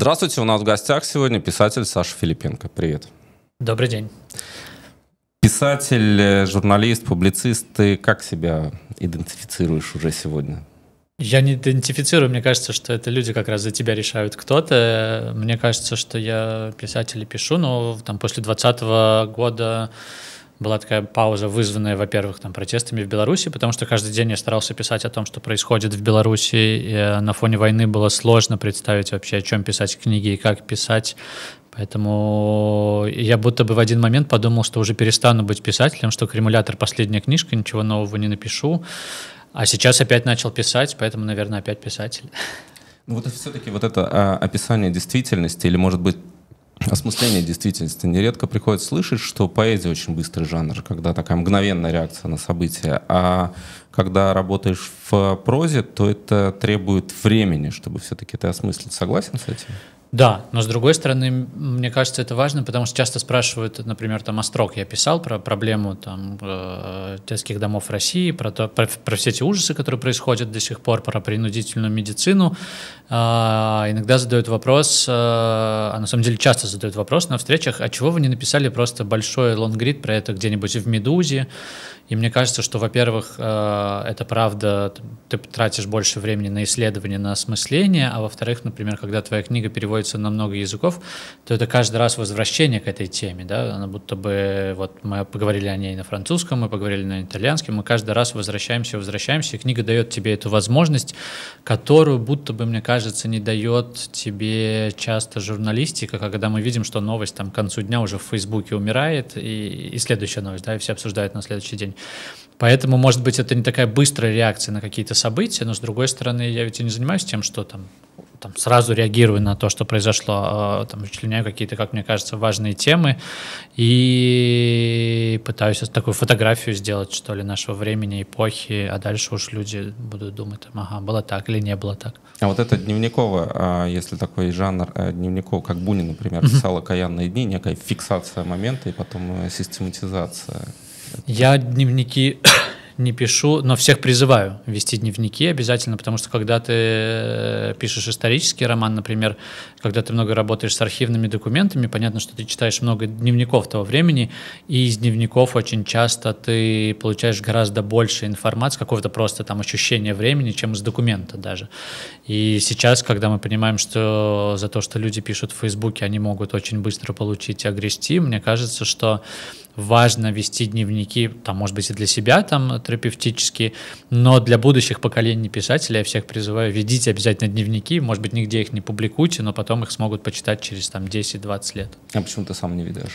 Здравствуйте, у нас в гостях сегодня писатель Саша Филипенко. Привет. Добрый день. Писатель, э, журналист, публицист, ты как себя идентифицируешь уже сегодня? Я не идентифицирую, мне кажется, что это люди как раз за тебя решают кто-то. Мне кажется, что я писатель писатели пишу, но там после 2020 года была такая пауза, вызванная, во-первых, там, протестами в Беларуси, потому что каждый день я старался писать о том, что происходит в Беларуси. И э, на фоне войны было сложно представить вообще, о чем писать книги и как писать. Поэтому я будто бы в один момент подумал, что уже перестану быть писателем, что «Кремулятор» — последняя книжка, ничего нового не напишу. А сейчас опять начал писать, поэтому, наверное, опять писатель. Ну вот все-таки вот это а, описание действительности или, может быть, осмысление действительности. Нередко приходится слышать, что поэзия очень быстрый жанр, когда такая мгновенная реакция на события. А когда работаешь в прозе, то это требует времени, чтобы все-таки ты осмыслить. Согласен с этим? Да, но с другой стороны, мне кажется, это важно, потому что часто спрашивают, например, там Острог, а я писал про проблему там э, детских домов России, про, то, про, про все эти ужасы, которые происходят до сих пор, про принудительную медицину. Э, иногда задают вопрос, э, а на самом деле часто задают вопрос на встречах, а чего вы не написали просто большой лонгрид про это где-нибудь в «Медузе» И мне кажется, что, во-первых, э, это правда, ты тратишь больше времени на исследование, на осмысление, а во-вторых, например, когда твоя книга переводится на много языков, то это каждый раз возвращение к этой теме, да, она будто бы, вот мы поговорили о ней на французском, мы поговорили на итальянском, мы каждый раз возвращаемся, возвращаемся, и книга дает тебе эту возможность, которую будто бы, мне кажется, не дает тебе часто журналистика, когда мы видим, что новость там к концу дня уже в Фейсбуке умирает, и, и следующая новость, да, и все обсуждают на следующий день. Поэтому, может быть, это не такая быстрая реакция на какие-то события, но с другой стороны, я ведь и не занимаюсь тем, что там, там сразу реагирую на то, что произошло, а, там вычленяю какие-то, как мне кажется, важные темы и пытаюсь такую фотографию сделать, что ли, нашего времени, эпохи, а дальше уж люди будут думать, там, ага, было так или не было так. А вот это дневниково, а, если такой жанр э, дневников, как Бунин, например, писал «Окаянные дни», некая фиксация момента и потом э, систематизация. Я дневники не пишу, но всех призываю вести дневники обязательно, потому что когда ты э, пишешь исторический роман, например, когда ты много работаешь с архивными документами, понятно, что ты читаешь много дневников того времени, и из дневников очень часто ты получаешь гораздо больше информации, какого-то просто там ощущения времени, чем из документа даже. И сейчас, когда мы понимаем, что за то, что люди пишут в Фейсбуке, они могут очень быстро получить агрести, мне кажется, что важно вести дневники, там, может быть, и для себя там терапевтически, но для будущих поколений писателей я всех призываю, ведите обязательно дневники, может быть, нигде их не публикуйте, но потом их смогут почитать через там 10-20 лет. А почему ты сам не ведешь?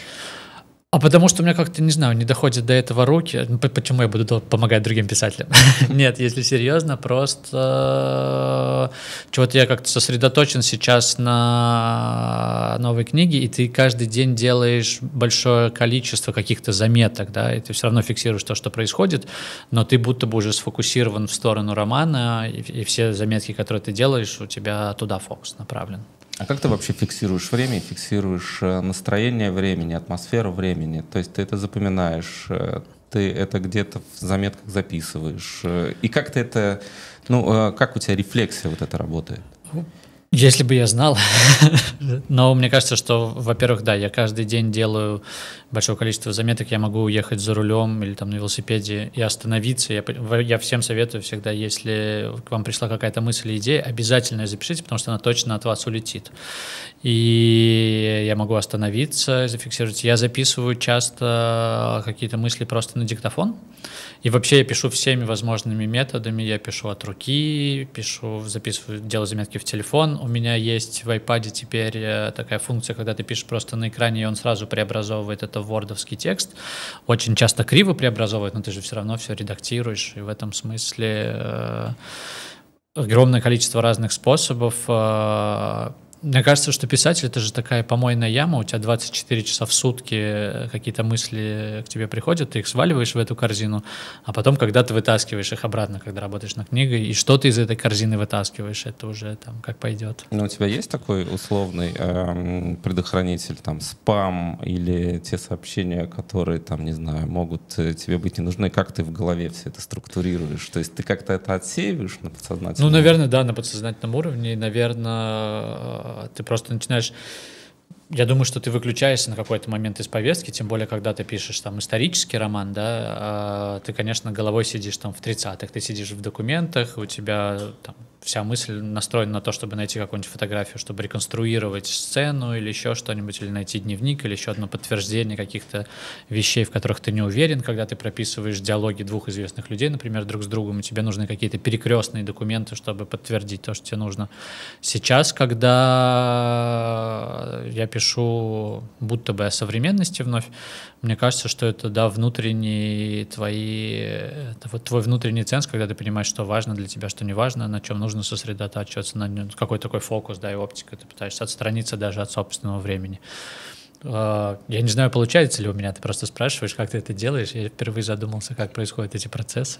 А потому что у меня как-то, не знаю, не доходит до этого руки. Ну, почему я буду помогать другим писателям? Нет, если серьезно, просто э, чего-то я как-то сосредоточен сейчас на новой книге, и ты каждый день делаешь большое количество каких-то заметок, да, и ты все равно фиксируешь то, что происходит, но ты будто бы уже сфокусирован в сторону романа, и, и все заметки, которые ты делаешь, у тебя туда фокус направлен. А как ты вообще фиксируешь время, фиксируешь э, настроение времени, атмосферу времени? То есть ты это запоминаешь, э, ты это где-то в заметках записываешь. Э, и как ты это, ну, как у тебя рефлексия вот это работает? Ну, если бы я знал. Но мне кажется, что, во-первых, да, я каждый день делаю большое количество заметок. Я могу уехать за рулем или там на велосипеде и остановиться. Я, я всем советую всегда, если к вам пришла какая-то мысль или идея, обязательно запишите, потому что она точно от вас улетит. И я могу остановиться, зафиксировать. Я записываю часто какие-то мысли просто на диктофон. И вообще я пишу всеми возможными методами. Я пишу от руки, пишу, записываю, делаю заметки в телефон. У меня есть в iPad теперь э, такая функция, когда ты пишешь просто на экране, и он сразу преобразовывает это в вордовский текст. Очень часто криво преобразовывает, но ты же все равно все редактируешь. И в этом смысле э, огромное количество разных способов э, мне кажется, что писатель — это же такая помойная яма, у тебя 24 часа в сутки э, какие-то мысли к тебе приходят, ты их сваливаешь в эту корзину, а потом когда ты вытаскиваешь их обратно, когда работаешь над книгой, и что ты из этой корзины вытаскиваешь, это уже там как пойдет. Но ну, у тебя есть такой условный эм, предохранитель, там, спам или те сообщения, которые, там, не знаю, могут э, тебе быть не нужны, как ты в голове все это структурируешь? То есть ты как-то это отсеиваешь на подсознательном? Ну, наверное, да, на подсознательном уровне, наверное, ты просто начинаешь я думаю, что ты выключаешься на какой-то момент из повестки, тем более, когда ты пишешь там исторический роман, да, а, ты, конечно, головой сидишь там в 30-х, ты сидишь в документах, у тебя там вся мысль настроена на то, чтобы найти какую-нибудь фотографию, чтобы реконструировать сцену или еще что-нибудь, или найти дневник, или еще одно подтверждение каких-то вещей, в которых ты не уверен, когда ты прописываешь диалоги двух известных людей, например, друг с другом, и тебе нужны какие-то перекрестные документы, чтобы подтвердить то, что тебе нужно. Сейчас, когда я пишу будто бы о современности вновь, мне кажется, что это, да, внутренний твои, твой внутренний ценз, когда ты понимаешь, что важно для тебя, что не важно, на чем нужно нужно сосредотачиваться на нем. Какой такой фокус, да, и оптика. Ты пытаешься отстраниться даже от собственного времени. А, я не знаю, получается ли у меня, ты просто спрашиваешь, как ты это делаешь. Я впервые задумался, как происходят эти процессы.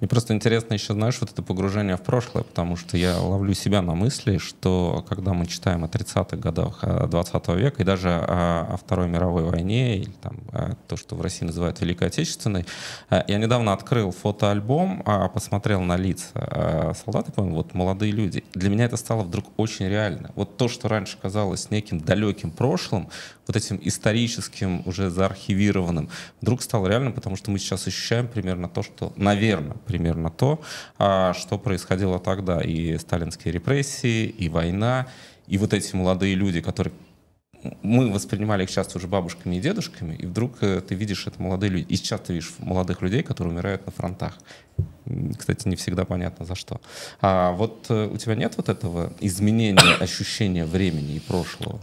Мне просто интересно еще, знаешь, вот это погружение в прошлое, потому что я ловлю себя на мысли, что когда мы читаем о 30-х годах 20 э, века и даже о, о Второй мировой войне, или там э, то, что в России называют Великой Отечественной, э, я недавно открыл фотоальбом, а посмотрел на лица солдат и понял, вот молодые люди. Для меня это стало вдруг очень реально. Вот то, что раньше казалось неким далеким прошлым, вот этим историческим, уже заархивированным, вдруг стало реальным, потому что мы сейчас ощущаем примерно то, что, наверное, примерно то, а, что происходило тогда. И сталинские репрессии, и война, и вот эти молодые люди, которые мы воспринимали их часто уже бабушками и дедушками, и вдруг э, ты видишь это молодые люди. И сейчас ты видишь молодых людей, которые умирают на фронтах. Кстати, не всегда понятно за что. А вот э, у тебя нет вот этого изменения ощущения времени и прошлого?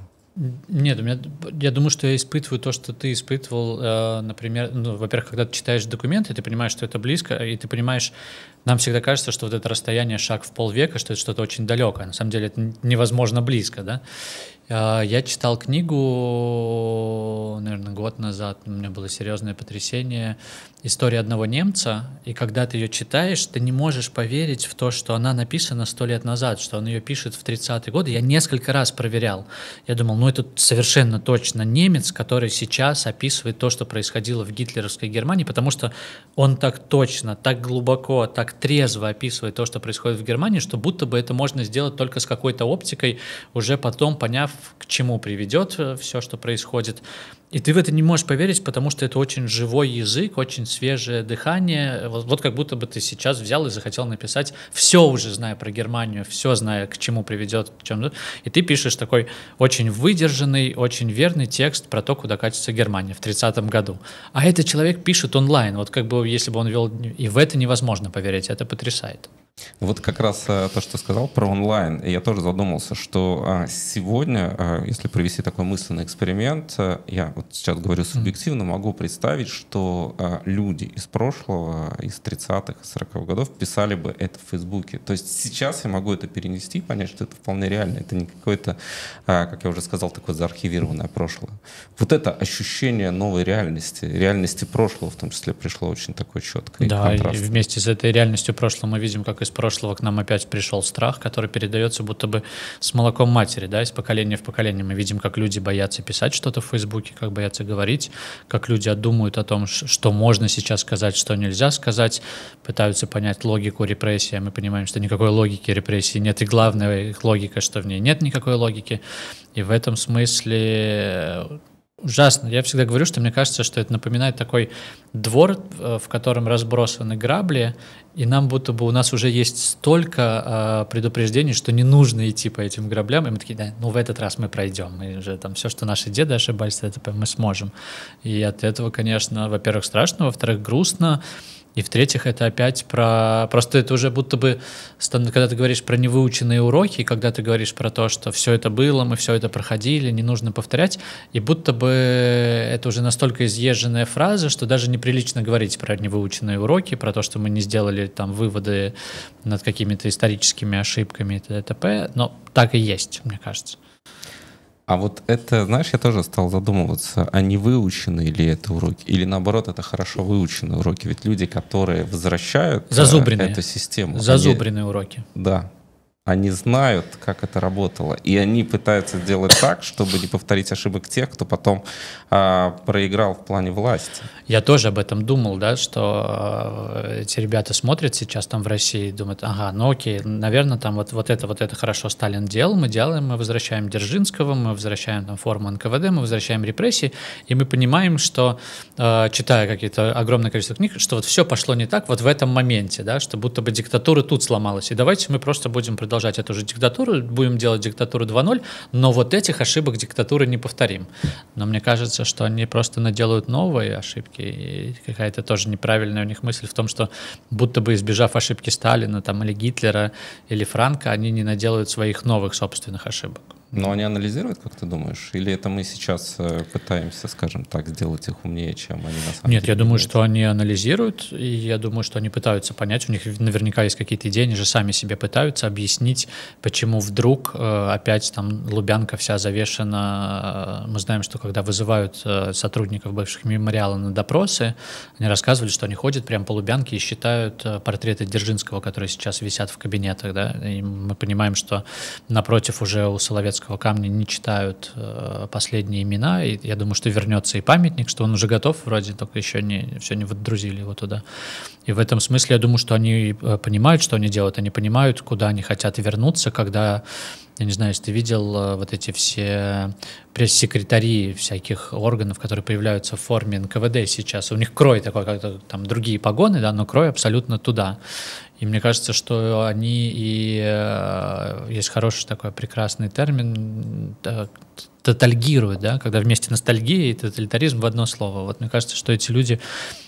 Нет, у меня, я думаю, что я испытываю то, что ты испытывал, э, например, ну, во-первых, когда ты читаешь документы, ты понимаешь, что это близко, и ты понимаешь, нам всегда кажется, что вот это расстояние шаг в полвека, что это что-то очень далекое. На самом деле это невозможно близко, да. А, я читал книгу, наверное, год назад, у меня было серьезное потрясение, «История одного немца», и когда ты ее читаешь, ты не можешь поверить в то, что она написана сто лет назад, что он ее пишет в 30-е годы. Я несколько раз проверял. Я думал, ну это совершенно точно немец, который сейчас описывает то, что происходило в гитлеровской Германии, потому что он так точно, так глубоко, так трезво описывает то, что происходит в Германии, что будто бы это можно сделать только с какой-то оптикой, уже потом поняв, к чему приведет э, все, что происходит. И ты в это не можешь поверить, потому что это очень живой язык, очень свежее дыхание. Вот, вот как будто бы ты сейчас взял и захотел написать все уже зная про Германию, все зная, к чему приведет, к чему. И ты пишешь такой очень выдержанный, очень верный текст про то, куда катится Германия в 30-м году. А этот человек пишет онлайн, вот как бы если бы он вел... И в это невозможно поверить, это потрясает. Вот как раз э, то, что сказал про онлайн, я тоже задумался, что а, сегодня, э, если провести такой мысленный эксперимент, э, я вот сейчас говорю субъективно, могу представить, что люди из прошлого, из 30-х, 40-х годов писали бы это в Фейсбуке. То есть сейчас я могу это перенести, понять, что это вполне реально. Это не какое-то, а, как я уже сказал, такое заархивированное прошлое. Вот это ощущение новой реальности, реальности прошлого в том числе пришло очень такое четкое. Да, и, и вместе с этой реальностью прошлого мы видим, как и из прошлого к нам опять пришел страх, который передается будто бы с молоком матери, да, из поколения в поколение. Мы видим, как люди боятся писать что-то в Фейсбуке, как боятся говорить, как люди думают о том, что можно сейчас сказать, что нельзя сказать, пытаются понять логику репрессии, а мы понимаем, что никакой логики репрессии нет, и главная их логика, что в ней нет никакой логики. И в этом смысле э, Ужасно. Я всегда говорю, что мне кажется, что это напоминает такой двор, э, в котором разбросаны грабли, и нам будто бы у нас уже есть столько э, предупреждений, что не нужно идти по этим граблям. И мы такие, да, ну в этот раз мы пройдем. Мы же там все, что наши деды ошибались, это мы сможем. И от этого, конечно, во-первых, страшно, во-вторых, грустно. И в-третьих, это опять про... Просто это уже будто бы, когда ты говоришь про невыученные уроки, когда ты говоришь про то, что все это было, мы все это проходили, не нужно повторять, и будто бы это уже настолько изъезженная фраза, что даже неприлично говорить про невыученные уроки, про то, что мы не сделали там выводы над какими-то историческими ошибками и т.д. но так и есть, мне кажется. А вот это, знаешь, я тоже стал задумываться, а не выучены ли это уроки? Или наоборот, это хорошо выученные уроки? Ведь люди, которые возвращают э, Зазубренные. эту систему... Зазубренные они... уроки. Да, они знают, как это работало, и они пытаются сделать так, чтобы не повторить ошибок тех, кто потом а, проиграл в плане власти. Я тоже об этом думал, да, что э, эти ребята смотрят сейчас там в России, и думают, ага, ну окей, наверное, там вот, вот это, вот это хорошо Сталин делал, мы делаем, мы возвращаем Держинского, мы возвращаем там форму НКВД, мы возвращаем репрессии, и мы понимаем, что, э, читая какие-то огромное количество книг, что вот все пошло не так вот в этом моменте, да, что будто бы диктатура тут сломалась, и давайте мы просто будем продолжать продолжать эту же диктатуру, будем делать диктатуру 2.0, но вот этих ошибок диктатуры не повторим. Но мне кажется, что они просто наделают новые ошибки, и какая-то тоже неправильная у них мысль в том, что будто бы избежав ошибки Сталина там, или Гитлера или Франка, они не наделают своих новых собственных ошибок. Но они анализируют, как ты думаешь? Или это мы сейчас э, пытаемся, скажем так, сделать их умнее, чем они на самом Нет, деле? Нет, я думаю, что они анализируют, и я думаю, что они пытаются понять. У них наверняка есть какие-то идеи, они же сами себе пытаются объяснить, почему вдруг э, опять там Лубянка вся завешена. Мы знаем, что когда вызывают э, сотрудников бывших мемориалов на допросы, они рассказывали, что они ходят прямо по Лубянке и считают портреты Дзержинского, которые сейчас висят в кабинетах. Да? И мы понимаем, что напротив уже у Соловецкого Краеведского камня не читают э, последние имена, и я думаю, что вернется и памятник, что он уже готов, вроде только еще не, все не отдрузили его туда. И в этом смысле я думаю, что они э, понимают, что они делают, они понимают, куда они хотят вернуться, когда я не знаю, если ты видел э, вот эти все пресс-секретари всяких органов, которые появляются в форме НКВД сейчас. У них крой такой, как там другие погоны, да, но крой абсолютно туда. И мне кажется, что они и э, есть хороший такой прекрасный термин э, тотальгируют, да, когда вместе ностальгия и тоталитаризм в одно слово. Вот мне кажется, что эти люди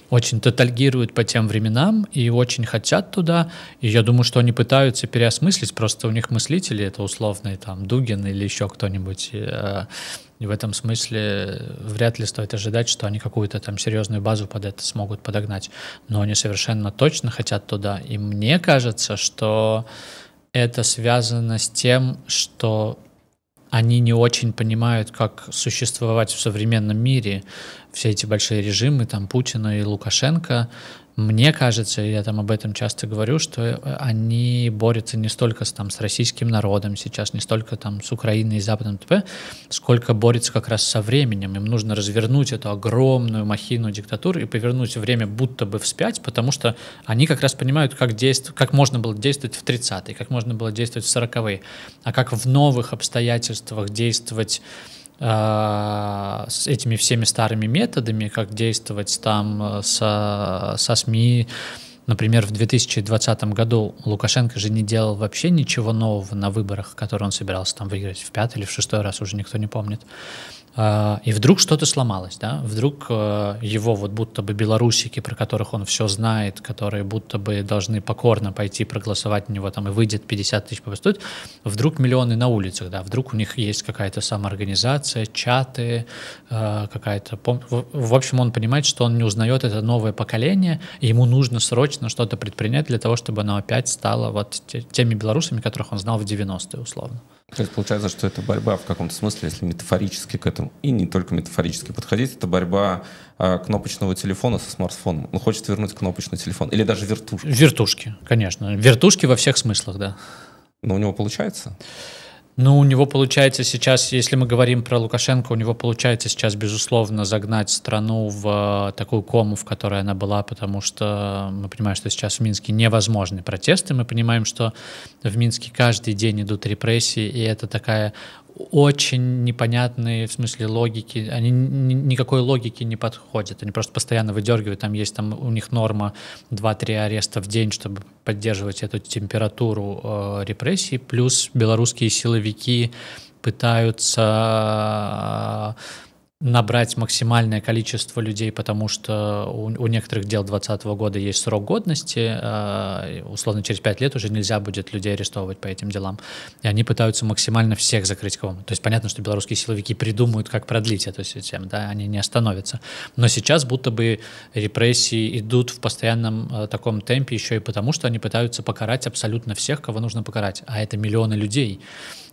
очень тотальгируют по тем временам и очень хотят туда. И я думаю, что они пытаются переосмыслить, просто у них мыслители это условные там Дугин или еще кто-нибудь. Э, и в этом смысле вряд ли стоит ожидать, что они какую-то там серьезную базу под это смогут подогнать. Но они совершенно точно хотят туда. И мне кажется, что это связано с тем, что они не очень понимают, как существовать в современном мире. Все эти большие режимы, там Путина и Лукашенко, мне кажется, я там об этом часто говорю, что э, они борются не столько с, там, с российским народом сейчас, не столько там, с Украиной и Западом ТП, сколько борются как раз со временем. Им нужно развернуть эту огромную махину диктатуры и повернуть время будто бы вспять, потому что они как раз понимают, как, действ... как можно было действовать в 30-е, как можно было действовать в 40-е, а как в новых обстоятельствах действовать а, с этими всеми старыми методами, как действовать там э, со, со СМИ. Например, в 2020 году Лукашенко же не делал вообще ничего нового на выборах, которые он собирался там выиграть в пятый или в шестой раз, уже никто не помнит. А, и вдруг что-то сломалось, да? Вдруг э, его вот будто бы белорусики, про которых он все знает, которые будто бы должны покорно пойти проголосовать у него там и выйдет 50 тысяч повествует, вдруг миллионы на улицах, да? Вдруг у них есть какая-то самоорганизация, чаты, э, какая-то... В общем, он понимает, что он не узнает это новое поколение, и ему нужно срочно что-то предпринять для того, чтобы оно опять стало вот теми белорусами, которых он знал в 90-е условно. То есть получается, что это борьба в каком-то смысле, если метафорически к этому, и не только метафорически подходить, это борьба э, кнопочного телефона со смартфоном. Он хочет вернуть кнопочный телефон, или даже вертушки. Вертушки, конечно. Вертушки во всех смыслах, да. Но у него получается? Ну, у него получается сейчас, если мы говорим про Лукашенко, у него получается сейчас, безусловно, загнать страну в э, такую кому, в которой она была, потому что мы понимаем, что сейчас в Минске невозможны протесты, мы понимаем, что в Минске каждый день идут репрессии, и это такая очень непонятные в смысле логики, они никакой логики не подходят, они просто постоянно выдергивают, там есть там у них норма 2-3 ареста в день, чтобы поддерживать эту температуру э, репрессий, плюс белорусские силовики пытаются э, набрать максимальное количество людей, потому что у, у некоторых дел 2020 года есть срок годности, э, условно через 5 лет уже нельзя будет людей арестовывать по этим делам. И они пытаются максимально всех закрыть кого -то. то есть понятно, что белорусские силовики придумают, как продлить эту систему, да, они не остановятся. Но сейчас будто бы репрессии идут в постоянном э, таком темпе еще и потому, что они пытаются покарать абсолютно всех, кого нужно покарать, а это миллионы людей.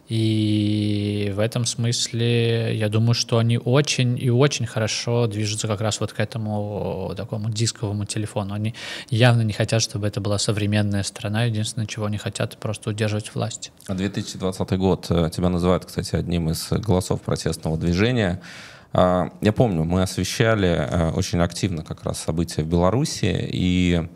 И в этом смысле я думаю, что они очень и очень хорошо движутся как раз вот к этому такому дисковому телефону. Они явно не хотят, чтобы это была современная страна. Единственное, чего они хотят, просто удерживать власть. 2020 а год э, тебя называют, кстати, одним из голосов протестного движения. А, я помню, мы освещали э, очень активно как раз события в Беларуси, и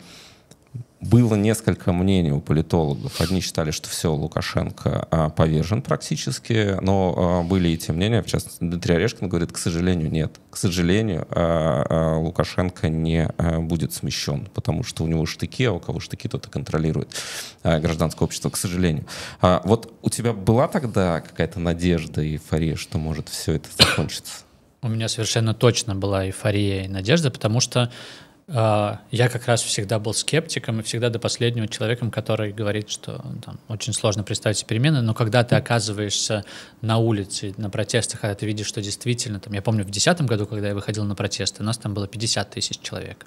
было несколько мнений у политологов. Одни считали, что все, Лукашенко а, повержен практически, но а, были и те мнения, в частности, Дмитрий Орешкин говорит, к сожалению, нет. К сожалению, а, Лукашенко не будет смещен, потому что у него штыки, а у кого штыки, тот и контролирует гражданское общество, к сожалению. Вот у тебя была тогда какая-то надежда и эйфория, что может все это закончится? У меня совершенно точно была эйфория и надежда, потому что а, я как раз всегда был скептиком и всегда до последнего человеком, который говорит, что там, очень сложно представить перемены, но когда ты оказываешься на улице, на протестах, когда ты видишь, что действительно, там, я помню в 2010 году, когда я выходил на протесты, у нас там было 50 тысяч человек,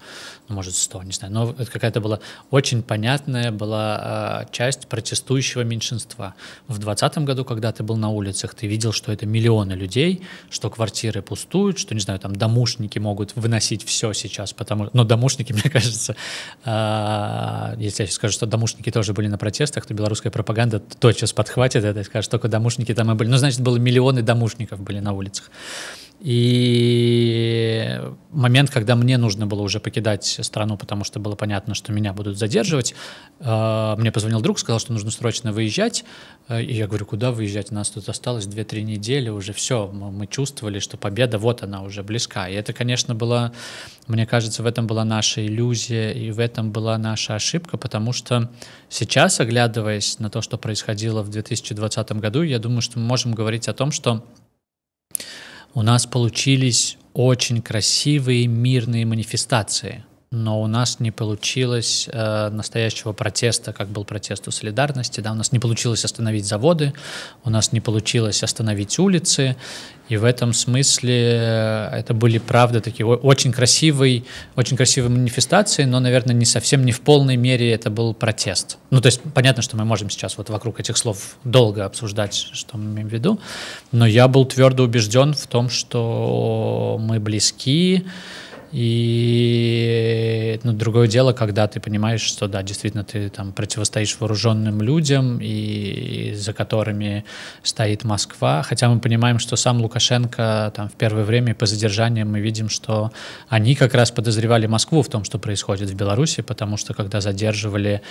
ну, может, 100, не знаю, но это какая-то была очень понятная была а, часть протестующего меньшинства. В 2020 году, когда ты был на улицах, ты видел, что это миллионы людей, что квартиры пустуют, что, не знаю, там домушники могут выносить все сейчас, потому что, ну, домушники, мне кажется, а, если я сейчас скажу, что домушники тоже были на протестах, то белорусская пропаганда тотчас подхватит это и скажет, только домушники там и были. Ну, значит, было миллионы домушников были на улицах. И момент, когда мне нужно было уже покидать страну, потому что было понятно, что меня будут задерживать, э, мне позвонил друг, сказал, что нужно срочно выезжать. Э, и я говорю, куда выезжать? У нас тут осталось 2-3 недели, уже все. Мы чувствовали, что победа, вот она уже близка. И это, конечно, было, мне кажется, в этом была наша иллюзия, и в этом была наша ошибка, потому что сейчас, оглядываясь на то, что происходило в 2020 году, я думаю, что мы можем говорить о том, что у нас получились очень красивые мирные манифестации – но у нас не получилось э, настоящего протеста, как был протест у солидарности. Да, у нас не получилось остановить заводы, у нас не получилось остановить улицы, и в этом смысле э, это были, правда, такие очень красивые, очень красивые манифестации, но, наверное, не совсем не в полной мере это был протест. Ну, то есть понятно, что мы можем сейчас вот вокруг этих слов долго обсуждать, что мы имеем в виду, но я был твердо убежден в том, что мы близки, и ну, другое дело, когда ты понимаешь, что да, действительно ты там противостоишь вооруженным людям, и, и за которыми стоит Москва. Хотя мы понимаем, что сам Лукашенко там в первое время по задержаниям мы видим, что они как раз подозревали Москву в том, что происходит в Беларуси, потому что когда задерживали,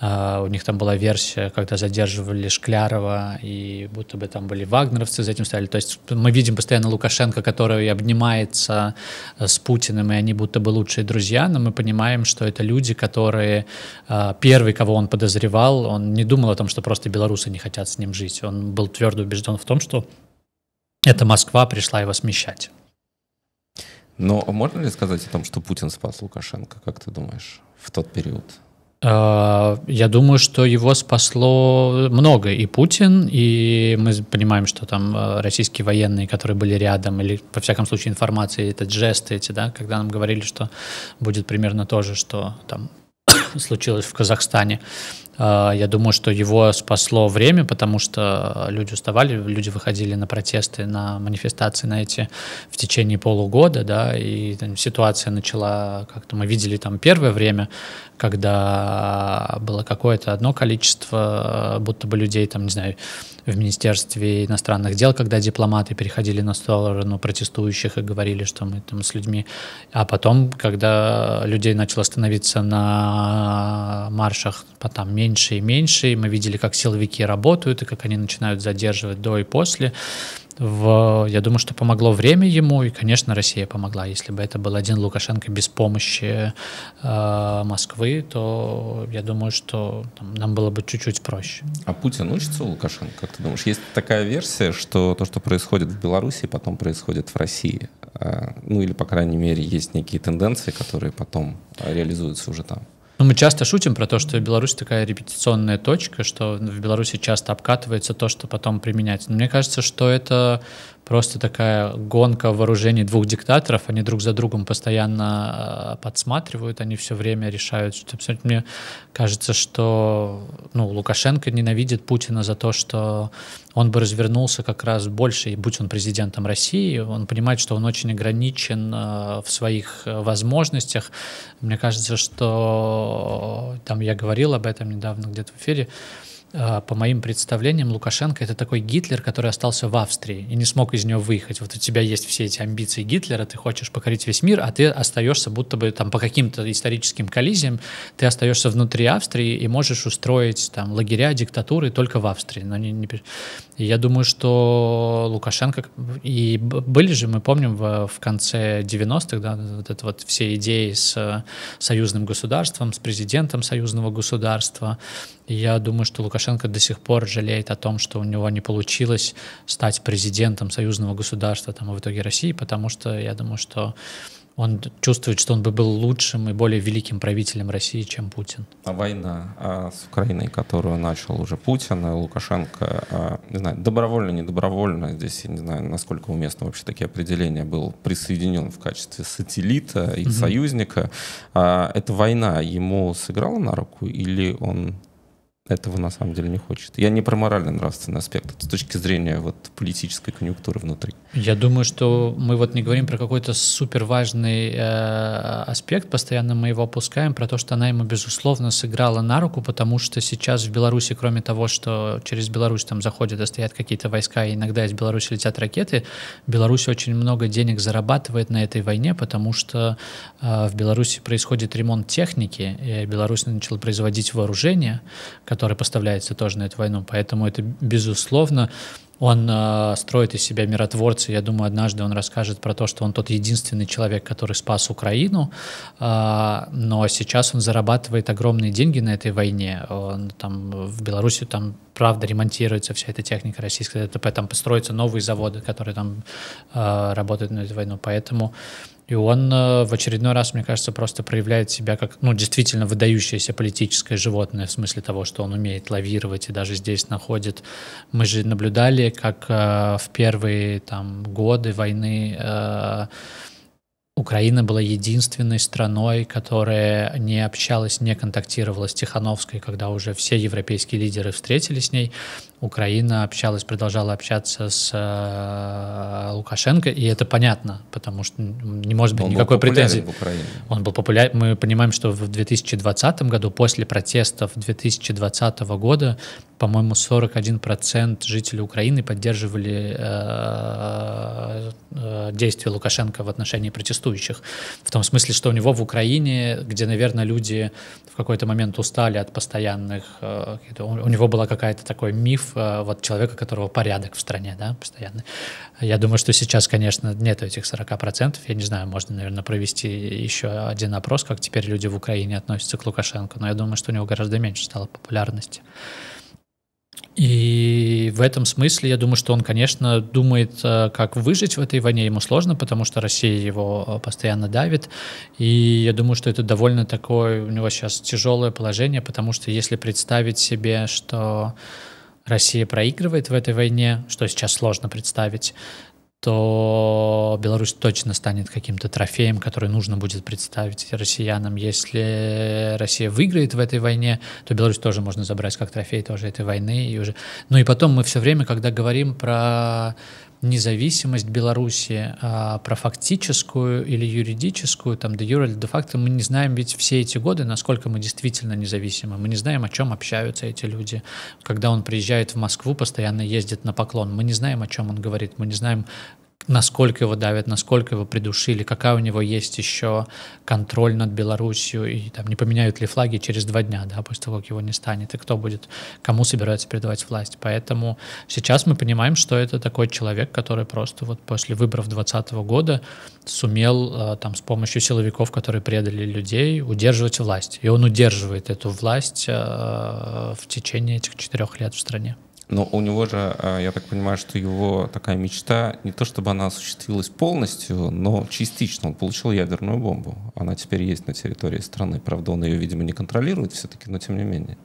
э, у них там была версия, когда задерживали Шклярова, и будто бы там были вагнеровцы за этим стояли. То есть мы видим постоянно Лукашенко, который обнимается э, с Путиным и они будто бы лучшие друзья, но мы понимаем, что это люди, которые а, первый, кого он подозревал, он не думал о том, что просто белорусы не хотят с ним жить. Он был твердо убежден в том, что это Москва пришла его смещать. Но можно ли сказать о том, что Путин спас Лукашенко, как ты думаешь, в тот период? Э, я думаю, что его спасло много. И Путин, и мы понимаем, что там э, российские военные, которые были рядом, или, во всяком случае, информация, этот жест, эти, да, когда нам говорили, что будет примерно то же, что там случилось в Казахстане. А, я думаю, что его спасло время, потому что люди уставали, люди выходили на протесты, на манифестации на эти в течение полугода, да, и там, ситуация начала как-то мы видели там первое время, когда было какое-то одно количество, будто бы людей там, не знаю, в Министерстве иностранных дел, когда дипломаты переходили на сторону протестующих и говорили, что мы там с людьми. А потом, когда людей начало становиться на маршах по там менее меньше и меньше. И мы видели, как силовики работают и как они начинают задерживать до и после. В, я думаю, что помогло время ему, и, конечно, Россия помогла. Если бы это был один Лукашенко без помощи э, Москвы, то я думаю, что там, нам было бы чуть-чуть проще. А Путин учится у Лукашенко, как ты думаешь? Есть такая версия, что то, что происходит в Беларуси, потом происходит в России. А, ну или, по крайней мере, есть некие тенденции, которые потом реализуются уже там. Ну, мы часто шутим про то, что Беларусь такая репетиционная точка, что в Беларуси часто обкатывается то, что потом применять. Но мне кажется, что это просто такая гонка вооружений двух диктаторов, они друг за другом постоянно э, подсматривают, они все время решают, что абсолютно мне кажется, что ну, Лукашенко ненавидит Путина за то, что он бы развернулся как раз больше, и будь он президентом России, он понимает, что он очень ограничен э, в своих э, возможностях. Мне кажется, что там я говорил об этом недавно где-то в эфире, а, по моим представлениям, Лукашенко это такой Гитлер, который остался в Австрии и не смог из него выехать. Вот у тебя есть все эти амбиции Гитлера, ты хочешь покорить весь мир, а ты остаешься будто бы там по каким-то историческим коллизиям, ты остаешься внутри Австрии и можешь устроить там лагеря, диктатуры только в Австрии. Но не, не... я думаю, что Лукашенко... И были же, мы помним, в, в конце 90-х, да, вот это вот все идеи с э, союзным государством, с президентом союзного государства, я думаю, что Лукашенко до сих пор жалеет о том, что у него не получилось стать президентом союзного государства, там, в итоге России, потому что я думаю, что он чувствует, что он бы был лучшим и более великим правителем России, чем Путин. А война а, с Украиной, которую начал уже Путин, а Лукашенко, а, не знаю, добровольно, недобровольно, здесь я не знаю, насколько уместно вообще такие определения, был присоединен в качестве сателлита и угу. союзника. А, эта война ему сыграла на руку или он этого на самом деле не хочет. Я не про моральный нравственный аспект, это а с точки зрения вот политической конъюнктуры внутри. Я думаю, что мы вот не говорим про какой-то супер важный э, аспект, постоянно мы его опускаем, про то, что она ему безусловно сыграла на руку, потому что сейчас в Беларуси, кроме того, что через Беларусь там заходят и стоят какие-то войска, и иногда из Беларуси летят ракеты, Беларусь очень много денег зарабатывает на этой войне, потому что э, в Беларуси происходит ремонт техники, и Беларусь начала производить вооружение, который поставляется тоже на эту войну. Поэтому это, безусловно, он э, строит из себя миротворца. Я думаю, однажды он расскажет про то, что он тот единственный человек, который спас Украину. Э, но сейчас он зарабатывает огромные деньги на этой войне. Он, там, в Беларуси там правда ремонтируется вся эта техника российская ДТП, там построятся новые заводы, которые там э, работают на эту войну. Поэтому э, и он э, в очередной раз, мне кажется, просто проявляет себя как, ну, действительно выдающееся политическое животное, в смысле того, что он умеет лавировать и даже здесь находит. Мы же наблюдали, как э, в первые там годы войны э, Украина была единственной страной, которая не общалась, не контактировала с Тихановской, когда уже все европейские лидеры встретились с ней. Украина общалась, продолжала общаться с э, Лукашенко, и это понятно, потому что не может быть Он никакой претензии. В Украине. Он был популярен. Мы понимаем, что в 2020 году, после протестов 2020 года, по-моему, 41% жителей Украины поддерживали э, э, действия Лукашенко в отношении протестующих. В том смысле, что у него в Украине, где, наверное, люди в какой-то момент устали от постоянных... Э, у него была какая-то такой миф Э, вот человека, которого порядок в стране, да, постоянно. Я думаю, что сейчас, конечно, нет этих 40%. Я не знаю, можно, наверное, провести еще один опрос, как теперь люди в Украине относятся к Лукашенко, но я думаю, что у него гораздо меньше стало популярности. И в этом смысле, я думаю, что он, конечно, думает, э, как выжить в этой войне. Ему сложно, потому что Россия его э, постоянно давит. И я думаю, что это довольно такое, у него сейчас тяжелое положение, потому что если представить себе, что Россия проигрывает в этой войне, что сейчас сложно представить, то Беларусь точно станет каким-то трофеем, который нужно будет представить россиянам. Если Россия выиграет в этой войне, то Беларусь тоже можно забрать как трофей тоже этой войны. И уже... Ну и потом мы все время, когда говорим про независимость Беларуси, а, про фактическую или юридическую, там, де юра или де факто, мы не знаем ведь все эти годы, насколько мы действительно независимы. Мы не знаем, о чем общаются эти люди. Когда он приезжает в Москву, постоянно ездит на поклон, мы не знаем, о чем он говорит, мы не знаем, насколько его давят, насколько его придушили, какая у него есть еще контроль над Белоруссией, и там не поменяют ли флаги через два дня, да, после того, как его не станет, и кто будет, кому собирается передавать власть. Поэтому сейчас мы понимаем, что это такой человек, который просто вот после выборов 2020 года сумел э, там с помощью силовиков, которые предали людей, удерживать власть. И он удерживает эту власть э, в течение этих четырех лет в стране. Но у него же, а, я так понимаю, что его такая мечта, не то чтобы она осуществилась полностью, но частично. Он получил ядерную бомбу. Она теперь есть на территории страны. Правда, он ее, видимо, не контролирует все-таки, но тем не менее.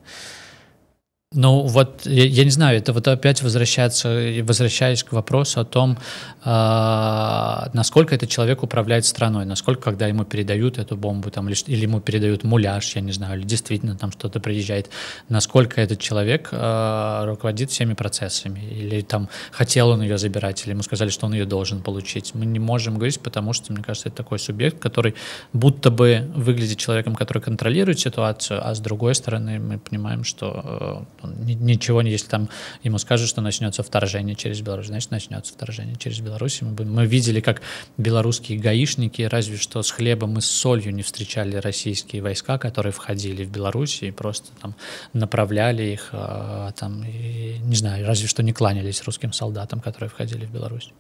Ну вот, я, я не знаю, это вот опять возвращается, возвращаясь к вопросу о том, э, насколько этот человек управляет страной, насколько, когда ему передают эту бомбу, там, или, или ему передают муляж, я не знаю, или действительно там что-то приезжает, насколько этот человек э, руководит всеми процессами, или там хотел он ее забирать, или ему сказали, что он ее должен получить. Мы не можем говорить, потому что, мне кажется, это такой субъект, который будто бы выглядит человеком, который контролирует ситуацию, а с другой стороны мы понимаем, что... Э, он ничего не, если там ему скажут, что начнется вторжение через Беларусь, значит начнется вторжение через Беларусь. Мы, мы видели, как белорусские гаишники, разве что с хлебом и с солью не встречали российские войска, которые входили в Беларусь и просто там направляли их, а, там, и, не знаю, разве что не кланялись русским солдатам, которые входили в Беларусь.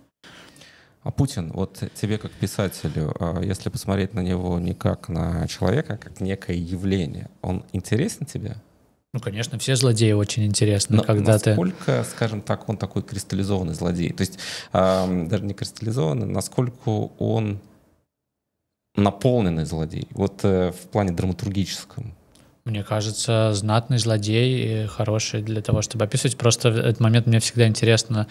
А Путин, вот тебе как писателю, а, если посмотреть на него не как на человека, а как некое явление, он интересен тебе? Ну, конечно, все злодеи очень интересны, Но когда насколько, ты... Насколько, скажем так, он такой кристаллизованный злодей? То есть э, даже не кристаллизованный, насколько он наполненный злодей? Вот э, в плане драматургическом. Мне кажется, знатный злодей хороший для того, чтобы описывать. Просто этот момент мне всегда интересно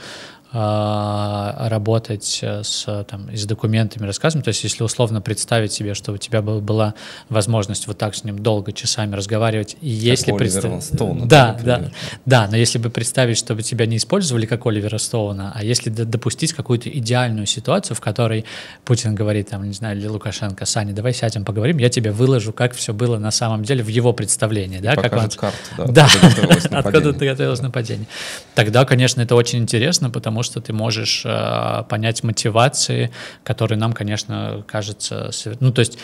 а, работать э, с, там, с документами, рассказами. То есть, если условно представить себе, что у тебя была возможность вот так с ним долго, часами разговаривать, и если представить... Стоуна. Да, да, да, но если бы представить, чтобы тебя не использовали как Оливера Стоуна, а если допустить какую-то идеальную ситуацию, в которой Путин говорит, там, не знаю, или Лукашенко, Саня, давай сядем, поговорим, я тебе выложу, как все было на самом деле в его представлении. И да, как он... карту, да, да. откуда готовилось нападение. Тогда, конечно, это очень интересно, потому потому что ты можешь э, понять мотивации, которые нам, конечно, кажется... Ну, то есть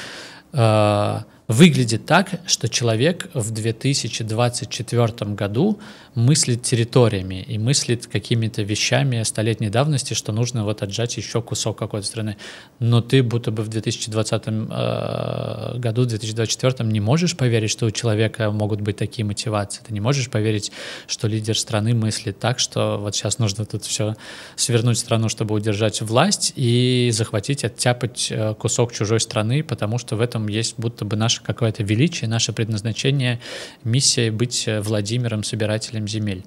э, выглядит так, что человек в 2024 году мыслит территориями и мыслит какими-то вещами столетней давности, что нужно вот отжать еще кусок какой-то страны. Но ты будто бы в 2020 э, году, в 2024 не можешь поверить, что у человека могут быть такие мотивации. Ты не можешь поверить, что лидер страны мыслит так, что вот сейчас нужно тут все свернуть страну, чтобы удержать власть и захватить, оттяпать э, кусок чужой страны, потому что в этом есть будто бы наше какое-то величие, наше предназначение, миссия быть э, Владимиром, собирателем земель.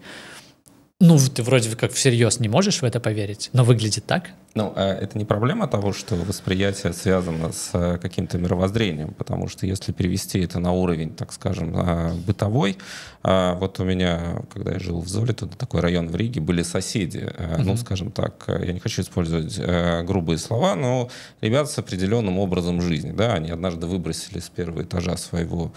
Ну, ты вроде как всерьез не можешь в это поверить, но выглядит так. Ну, а это не проблема того, что восприятие связано с э, каким-то мировоззрением, потому что если перевести это на уровень, так скажем, а, бытовой, а, вот у меня, когда я жил в Золе, тут такой район в Риге, были соседи, э, ну, скажем так, э, я не хочу использовать грубые слова, но ребята с определенным образом жизни, да, они однажды выбросили с первого этажа своего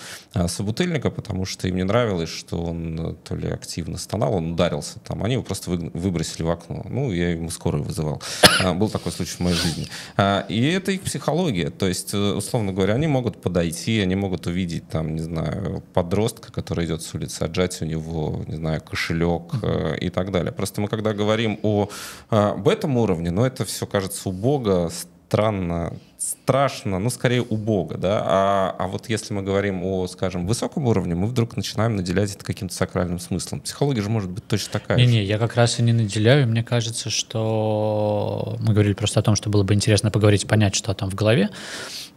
собутыльника, потому что им не нравилось, что он то ли активно стонал, он ударился там, они его просто выбросили в окно, ну, я ему скорую вызывал. А, был такой случай в моей жизни. А, и это их психология. То есть, э, условно говоря, они могут подойти, они могут увидеть, там, не знаю, подростка, который идет с улицы, отжать у него, не знаю, кошелек э, и так далее. Просто мы, когда говорим о, а, об этом уровне, но ну, это все кажется убого, странно, страшно, ну, скорее убого, да, а, а вот если мы говорим о, скажем, высоком уровне, мы вдруг начинаем наделять это каким-то сакральным смыслом. Психологи же может быть точно такая Не-не, я как раз и не наделяю, мне кажется, что мы говорили просто о том, что было бы интересно поговорить, понять, что там в голове,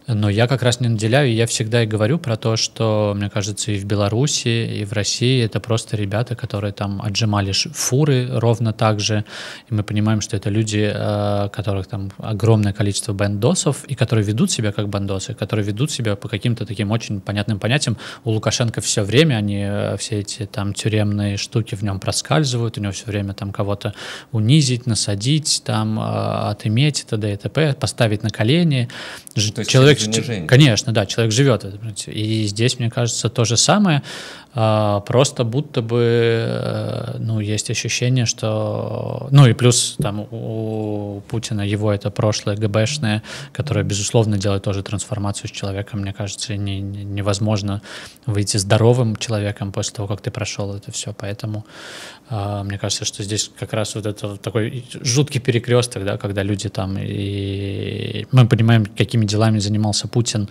но я как раз не наделяю, и я всегда и говорю про то, что, мне кажется, и в Беларуси, и в России это просто ребята, которые там отжимали фуры ровно так же, и мы понимаем, что это люди, э, которых там огромное количество бандосов, и которые ведут себя как бандосы, которые ведут себя по каким-то таким очень понятным понятиям. У Лукашенко все время они э, все эти там тюремные штуки в нем проскальзывают, у него все время там кого-то унизить, насадить, там э, отыметь и т.д. и т.п., поставить на колени. Человек человек, конечно, да, человек живет. И здесь, мне кажется, то же самое, а, просто будто бы, э, ну, есть ощущение, что, ну, и плюс там у Путина его это прошлое ГБшное, которое, безусловно, делает тоже трансформацию с человеком, мне кажется, не, невозможно выйти здоровым человеком после того, как ты прошел это все, поэтому а, мне кажется, что здесь как раз вот это такой жуткий перекресток, да, когда люди там, и мы понимаем, какими делами занимаются занимался Путин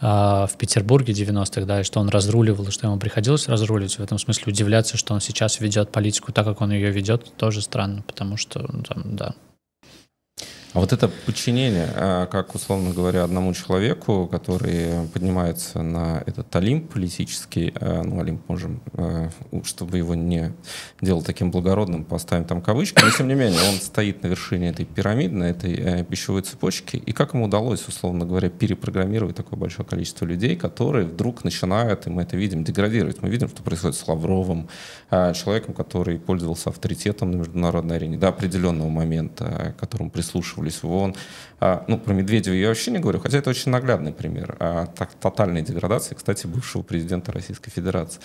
э, в Петербурге 90-х, да, и что он разруливал, что ему приходилось разруливать. В этом смысле удивляться, что он сейчас ведет политику так, как он ее ведет, тоже странно, потому что, ну, там, да, а вот это подчинение, а, как, условно говоря, одному человеку, который поднимается на этот Олимп политический, а, ну, Олимп можем, а, чтобы его не делал таким благородным, поставим там кавычки, но, тем не менее, он стоит на вершине этой пирамиды, на этой пищевой цепочке, и как ему удалось, условно говоря, перепрограммировать такое большое количество людей, которые вдруг начинают, и мы это видим, деградировать. Мы видим, что происходит с Лавровым, человеком, который пользовался авторитетом на международной арене до определенного момента, которому прислушивались в лесу ООН. А, ну, про Медведева я вообще не говорю, хотя это очень наглядный пример а, так, тотальной деградации, кстати, бывшего президента Российской Федерации.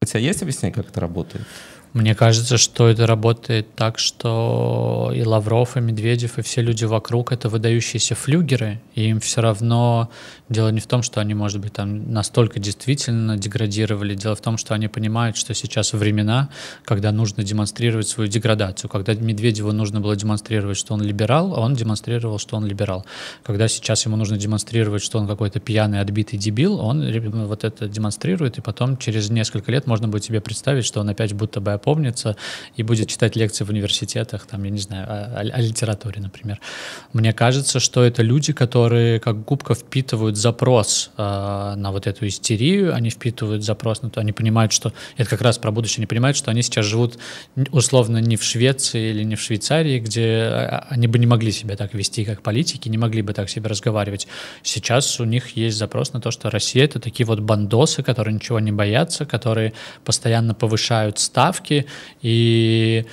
У тебя есть объяснение, как это работает? Мне кажется, что это работает так, что и Лавров, и Медведев, и все люди вокруг — это выдающиеся флюгеры, и им все равно дело не в том, что они, может быть, там настолько действительно деградировали, дело в том, что они понимают, что сейчас времена, когда нужно демонстрировать свою деградацию. Когда Медведеву нужно было демонстрировать, что он либерал, а он демонстрировал, что он либерал. Когда сейчас ему нужно демонстрировать, что он какой-то пьяный, отбитый дебил, он вот это демонстрирует, и потом через несколько лет можно будет себе представить, что он опять будто бы запомнится и будет читать лекции в университетах, там, я не знаю, о, о, литературе, например. Мне кажется, что это люди, которые как губка впитывают запрос э, на вот эту истерию, они впитывают запрос на ну, то, они понимают, что это как раз про будущее, они понимают, что они сейчас живут условно не в Швеции или не в Швейцарии, где а, а, они бы не могли себя так вести, как политики, не могли бы так себя разговаривать. Сейчас у них есть запрос на то, что Россия — это такие вот бандосы, которые ничего не боятся, которые постоянно повышают ставки, ставки, и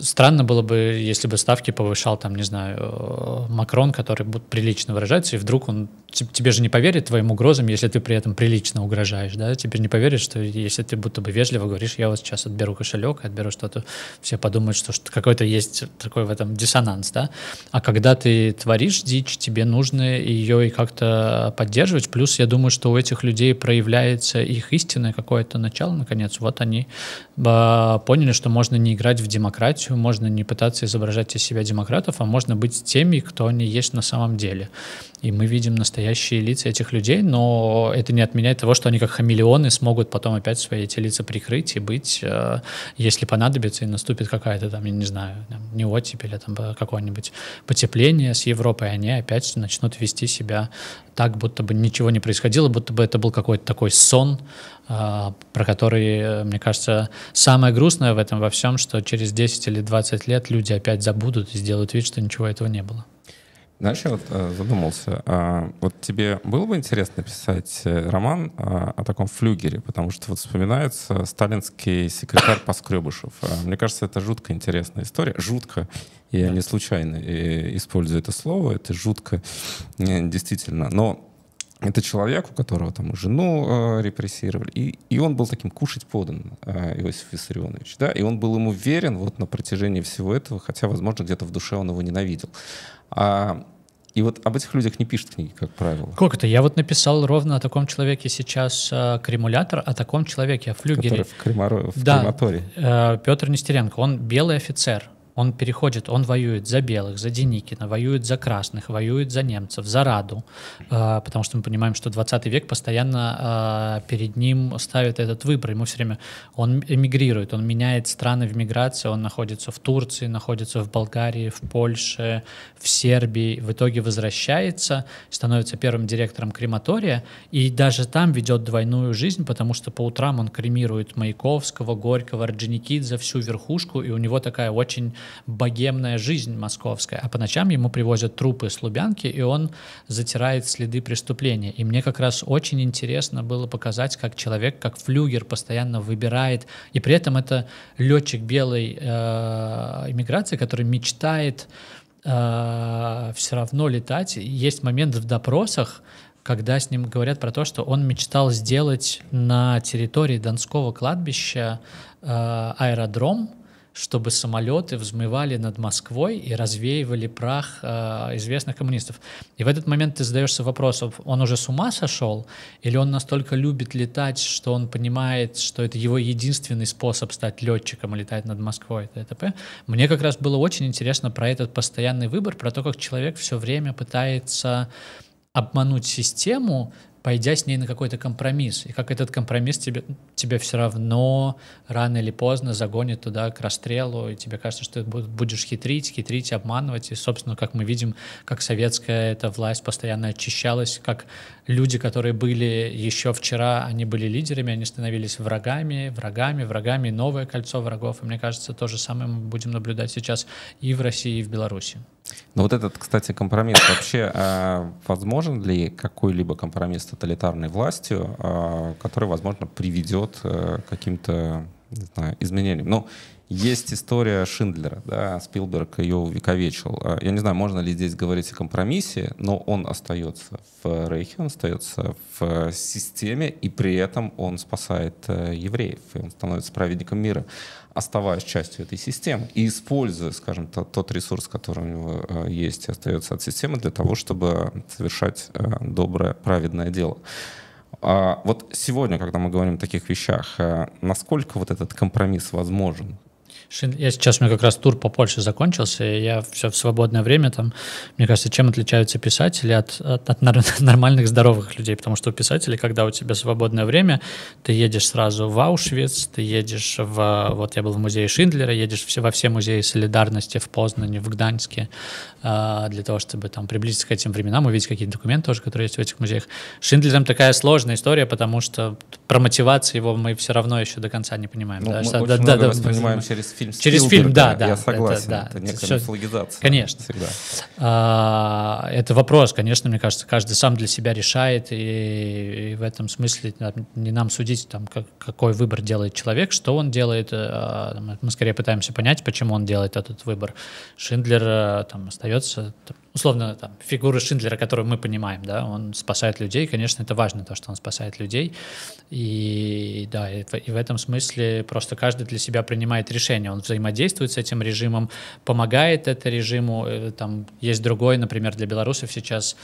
Странно было бы, если бы ставки повышал, там, не знаю, э, Макрон, который будет прилично выражаться, и вдруг он тебе же не поверит твоим угрозам, если ты при этом прилично угрожаешь, да, тебе не поверит, что если ты будто бы вежливо говоришь, я вот сейчас отберу кошелек, отберу что-то, все подумают, что какой-то есть такой в этом диссонанс, да, а когда ты творишь дичь, тебе нужно ее и как-то поддерживать, плюс я думаю, что у этих людей проявляется их истинное какое-то начало, наконец, вот они Э, поняли, что можно не играть в демократию, можно не пытаться изображать из себя демократов, а можно быть теми, кто они есть на самом деле. И мы видим настоящие лица этих людей, но это не отменяет того, что они как хамелеоны смогут потом опять свои эти лица прикрыть и быть, э, если понадобится, и наступит какая-то там, я не знаю, там, не оттепель, а там э, какое-нибудь потепление с Европой, они опять начнут вести себя так, будто бы ничего не происходило, будто бы это был какой-то такой сон, а, про которые, э, мне кажется, самое грустное в этом во всем, что через 10 или 20 лет люди опять забудут и сделают вид, что ничего этого не было. Знаешь, я вот э, задумался, а, вот тебе было бы интересно писать э, роман а, о таком флюгере, потому что вот вспоминается сталинский секретарь Поскребышев. Мне кажется, это жутко интересная история. Жутко. Я да. не случайно использую это слово, это жутко действительно. Но это человек, у которого там жену э, репрессировали. И, и он был таким кушать подан, э, Иосиф Виссарионович. Да? И он был ему верен вот на протяжении всего этого, хотя, возможно, где-то в душе он его ненавидел. А, и вот об этих людях не пишут книги, как правило. Как это? Я вот написал ровно о таком человеке сейчас э, кремулятор, о таком человеке, о флюгере. Который в, кремор... в да, крематории. Э, Петр Нестеренко, он белый офицер. Он переходит, он воюет за белых, за Деникина, воюет за красных, воюет за немцев, за Раду, э, потому что мы понимаем, что 20 век постоянно э, перед ним ставит этот выбор. Ему все время он эмигрирует, он меняет страны в миграции, он находится в Турции, находится в Болгарии, в Польше, в Сербии, в итоге возвращается, становится первым директором крематория и даже там ведет двойную жизнь, потому что по утрам он кремирует Маяковского, Горького, Орджоникидзе, всю верхушку, и у него такая очень богемная жизнь московская. А по ночам ему привозят трупы с Лубянки, и он затирает следы преступления. И мне как раз очень интересно было показать, как человек, как флюгер постоянно выбирает, и при этом это летчик белой э, иммиграции, который мечтает э, все равно летать. Есть момент в допросах, когда с ним говорят про то, что он мечтал сделать на территории Донского кладбища э, аэродром, чтобы самолеты взмывали над Москвой и развеивали прах э, известных коммунистов. И в этот момент ты задаешься вопросом, он уже с ума сошел, или он настолько любит летать, что он понимает, что это его единственный способ стать летчиком и летать над Москвой и т.п. Мне как раз было очень интересно про этот постоянный выбор, про то, как человек все время пытается обмануть систему, пойдя с ней на какой-то компромисс. И как этот компромисс тебе, тебе все равно рано или поздно загонит туда к расстрелу, и тебе кажется, что ты будешь хитрить, хитрить, обманывать. И, собственно, как мы видим, как советская эта власть постоянно очищалась, как люди, которые были еще вчера, они были лидерами, они становились врагами, врагами, врагами, новое кольцо врагов. И мне кажется, то же самое мы будем наблюдать сейчас и в России, и в Беларуси. Ну вот этот, кстати, компромисс вообще, а, возможен ли какой-либо компромисс тоталитарной властью, а, которая, возможно, приведет э, к каким-то знаю, изменениям. Но ну, есть история Шиндлера, да, Спилберг ее увековечил. А, я не знаю, можно ли здесь говорить о компромиссе, но он остается в Рейхе, он остается в системе, и при этом он спасает э, евреев, и он становится праведником мира оставаясь частью этой системы и используя, скажем, то, тот ресурс, который у него э, есть и остается от системы для того, чтобы совершать э, доброе, праведное дело. А вот сегодня, когда мы говорим о таких вещах, э, насколько вот этот компромисс возможен? Я сейчас, у меня как раз тур по Польше закончился, и я все в свободное время там, мне кажется, чем отличаются писатели от, от, от нормальных здоровых людей, потому что у писателей, когда у тебя свободное время, ты едешь сразу в Аушвиц, ты едешь в, вот я был в музее Шиндлера, едешь во все музеи солидарности в Познане, в Гданьске, а, для того, чтобы там приблизиться к этим временам, увидеть какие-то документы тоже, которые есть в этих музеях. С Шиндлером такая сложная история, потому что про мотивацию его мы все равно еще до конца не понимаем. Ну, да, мы что, очень да, много да, воспринимаем да, через фильм Спилберга, фильм, да, да. Я согласен, это, да, это некая все, мифологизация. Конечно. Всегда. А, это вопрос, конечно, мне кажется, каждый сам для себя решает, и, и в этом смысле не нам судить, там, как, какой выбор делает человек, что он делает. А, мы скорее пытаемся понять, почему он делает этот выбор. Шиндлер э, там остается условно, там, фигуры Шиндлера, которую мы понимаем, да, он спасает людей, конечно, это важно, то, что он спасает людей, и да, и в, и в этом смысле просто каждый для себя принимает решение, он взаимодействует с этим режимом, помогает это режиму, э, там, есть другой, например, для белорусов сейчас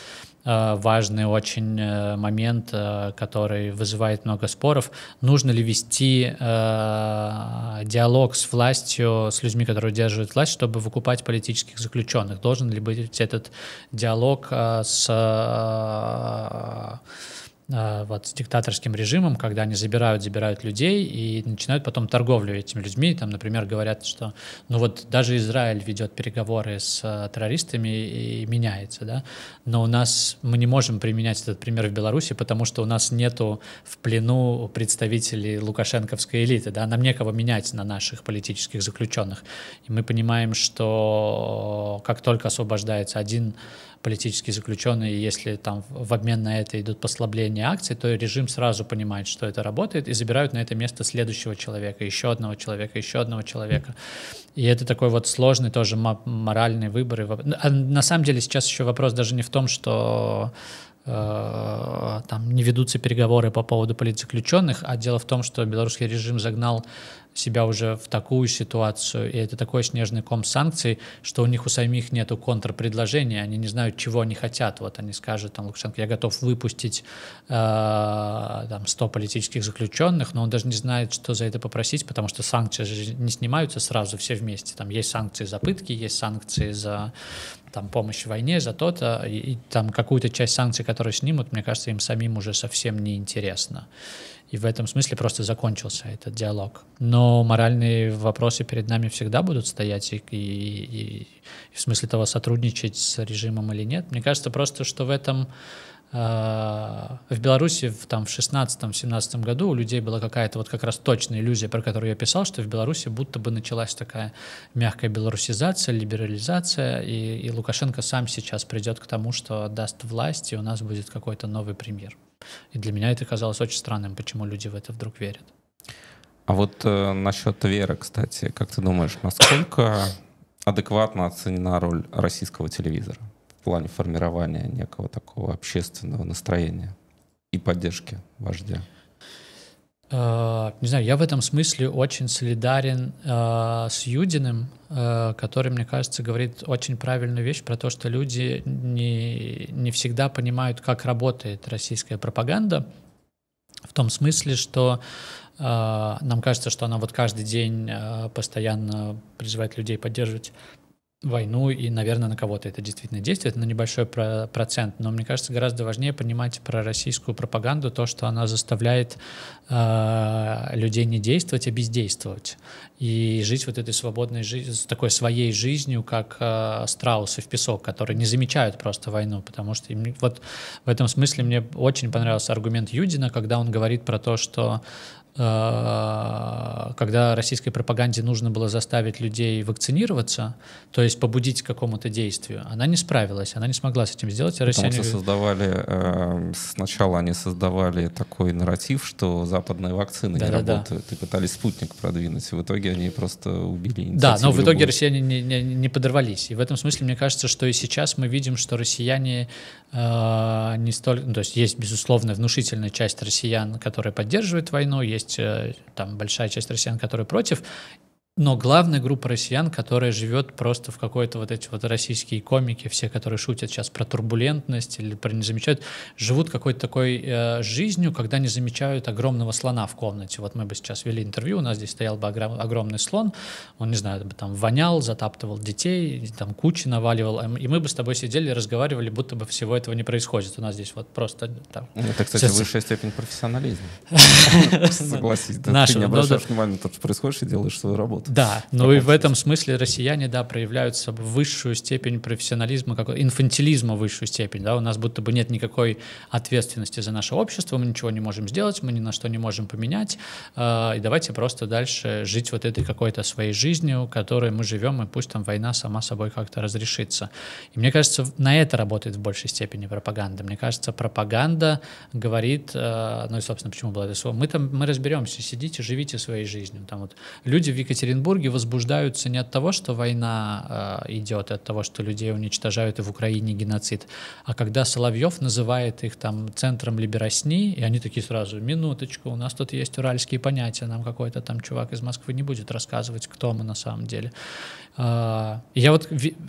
Э, важный очень э, момент, э, который вызывает много споров. Нужно ли вести диалог с властью, с людьми, которые удерживают власть, чтобы выкупать политических заключенных? Должен ли быть этот диалог с а, вот с диктаторским режимом, когда они забирают, забирают людей и начинают потом торговлю этими людьми. Там, например, говорят, что ну вот даже Израиль ведет переговоры с а, террористами и меняется, да, но у нас мы не можем применять этот пример в Беларуси, потому что у нас нету в плену представителей лукашенковской элиты, да, нам некого менять на наших политических заключенных. И мы понимаем, что как только освобождается один политические заключенные, если там в обмен на это идут послабления акций, то режим сразу понимает, что это работает, и забирают на это место следующего человека, еще одного человека, еще одного человека. И это такой вот сложный тоже моральный выбор. А на самом деле сейчас еще вопрос даже не в том, что э, там не ведутся переговоры по поводу политзаключенных, а дело в том, что белорусский режим загнал себя уже в такую ситуацию, и это такой снежный ком санкций, что у них у самих нету контрпредложения, они не знают, чего они хотят. Вот они скажут, там, Лукашенко, я готов выпустить э, там, 100 политических заключенных, но он даже не знает, что за это попросить, потому что санкции же не снимаются сразу все вместе. Там есть санкции за пытки, есть санкции за там, помощь в войне, за то-то, и, и там какую-то часть санкций, которые снимут, мне кажется, им самим уже совсем не интересно. И в этом смысле просто закончился этот диалог. Но моральные вопросы перед нами всегда будут стоять, и, и, и, и в смысле того, сотрудничать с режимом или нет. Мне кажется просто, что в этом а, в Беларуси в, там, в 16-17 году у людей была какая-то вот как раз точная иллюзия, про которую я писал, что в Беларуси будто бы началась такая мягкая белорусизация, либерализация, и, и Лукашенко сам сейчас придет к тому, что отдаст власть, и у нас будет какой-то новый премьер. И для меня это казалось очень странным, почему люди в это вдруг верят. А вот э, насчет веры, кстати, как ты думаешь, насколько адекватно оценена роль российского телевизора в плане формирования некого такого общественного настроения и поддержки вождя? Э, не знаю, я в этом смысле очень солидарен э, с Юдиным, э, который, мне кажется, говорит очень правильную вещь про то, что люди не, не всегда понимают, как работает российская пропаганда, в том смысле, что э, нам кажется, что она вот каждый день э, постоянно призывает людей поддерживать войну, и, наверное, на кого-то это действительно действует, на небольшой про- процент. Но мне кажется, гораздо важнее понимать про российскую пропаганду то, что она заставляет э, людей не действовать, а бездействовать. И жить вот этой свободной жизнью, такой своей жизнью, как э, страусы в песок, которые не замечают просто войну, потому что им, вот в этом смысле мне очень понравился аргумент Юдина, когда он говорит про то, что Э, когда российской пропаганде нужно было заставить людей вакцинироваться, то есть побудить к какому-то действию, она не справилась, она не смогла с этим сделать. А Потому россияне... что создавали, э, сначала они создавали такой нарратив, что западные вакцины да, не да, работают, да. и пытались спутник продвинуть, и в итоге они просто убили Да, но в любую. итоге россияне не, не, не подорвались, и в этом смысле мне кажется, что и сейчас мы видим, что россияне а, не столь, ну, то есть есть безусловно внушительная часть россиян, которые поддерживают войну, есть э, там большая часть россиян, которые против, но главная группа россиян, которая живет просто в какой-то вот эти вот российские комики, все, которые шутят сейчас про турбулентность или про не замечают, живут какой-то такой э, жизнью, когда не замечают огромного слона в комнате. Вот мы бы сейчас вели интервью, у нас здесь стоял бы огром, огромный слон, он, не знаю, бы там вонял, затаптывал детей, там кучи наваливал, а и мы бы с тобой сидели и разговаривали, будто бы всего этого не происходит. У нас здесь вот просто э, там... Это, кстати, сейчас... высшая степень профессионализма. Согласись, ты не обращаешь внимания на то, что происходит, и делаешь свою работу. Да, ну и в этом смысле россияне, да, проявляются высшую степень профессионализма, как инфантилизма высшую степень, да, у нас будто бы нет никакой ответственности за наше общество, мы ничего не можем сделать, мы ни на что не можем поменять, э, и давайте просто дальше жить вот этой какой-то своей жизнью, которой мы живем, и пусть там война сама собой как-то разрешится. И мне кажется, на это работает в большей степени пропаганда. Мне кажется, пропаганда говорит, э, ну и, собственно, почему было это слово, мы там, мы разберемся, сидите, живите своей жизнью. Там вот люди в Екатеринбурге Екатеринбурге возбуждаются не от того, что война э, идет, и от того, что людей уничтожают и в Украине геноцид, а когда Соловьев называет их там центром либеросни, и они такие сразу, минуточку, у нас тут есть уральские понятия, нам какой-то там чувак из Москвы не будет рассказывать, кто мы на самом деле. А, я вот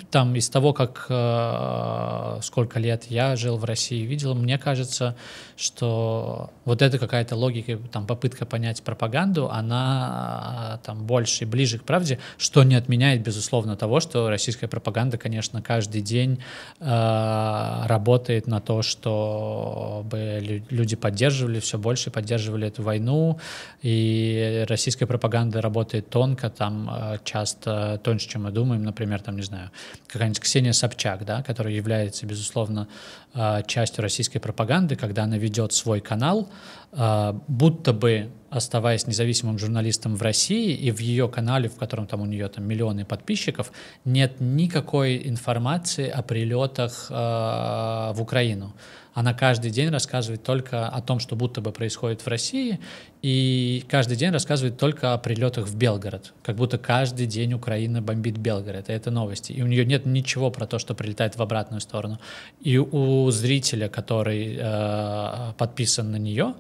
там из того, как а, сколько лет я жил в России, видел, мне кажется, что вот это какая-то логика, там попытка понять пропаганду, она а, там больше и ближе к правде, что не отменяет, безусловно, того, что российская пропаганда, конечно, каждый день работает на то, чтобы люди поддерживали все больше, поддерживали эту войну, и российская пропаганда работает тонко, там часто тоньше, чем чем мы думаем. Например, там, не знаю, какая-нибудь Ксения Собчак, да, которая является, безусловно, а, частью российской пропаганды, когда она ведет свой канал, а, будто бы оставаясь независимым журналистом в России, и в ее канале, в котором там у нее там миллионы подписчиков, нет никакой информации о прилетах э, а, в Украину она каждый день рассказывает только о том, что будто бы происходит в России, и каждый день рассказывает только о прилетах в Белгород, как будто каждый день Украина бомбит Белгород, и это новости. И у нее нет ничего про то, что прилетает в обратную сторону. И у зрителя, который э, подписан на нее,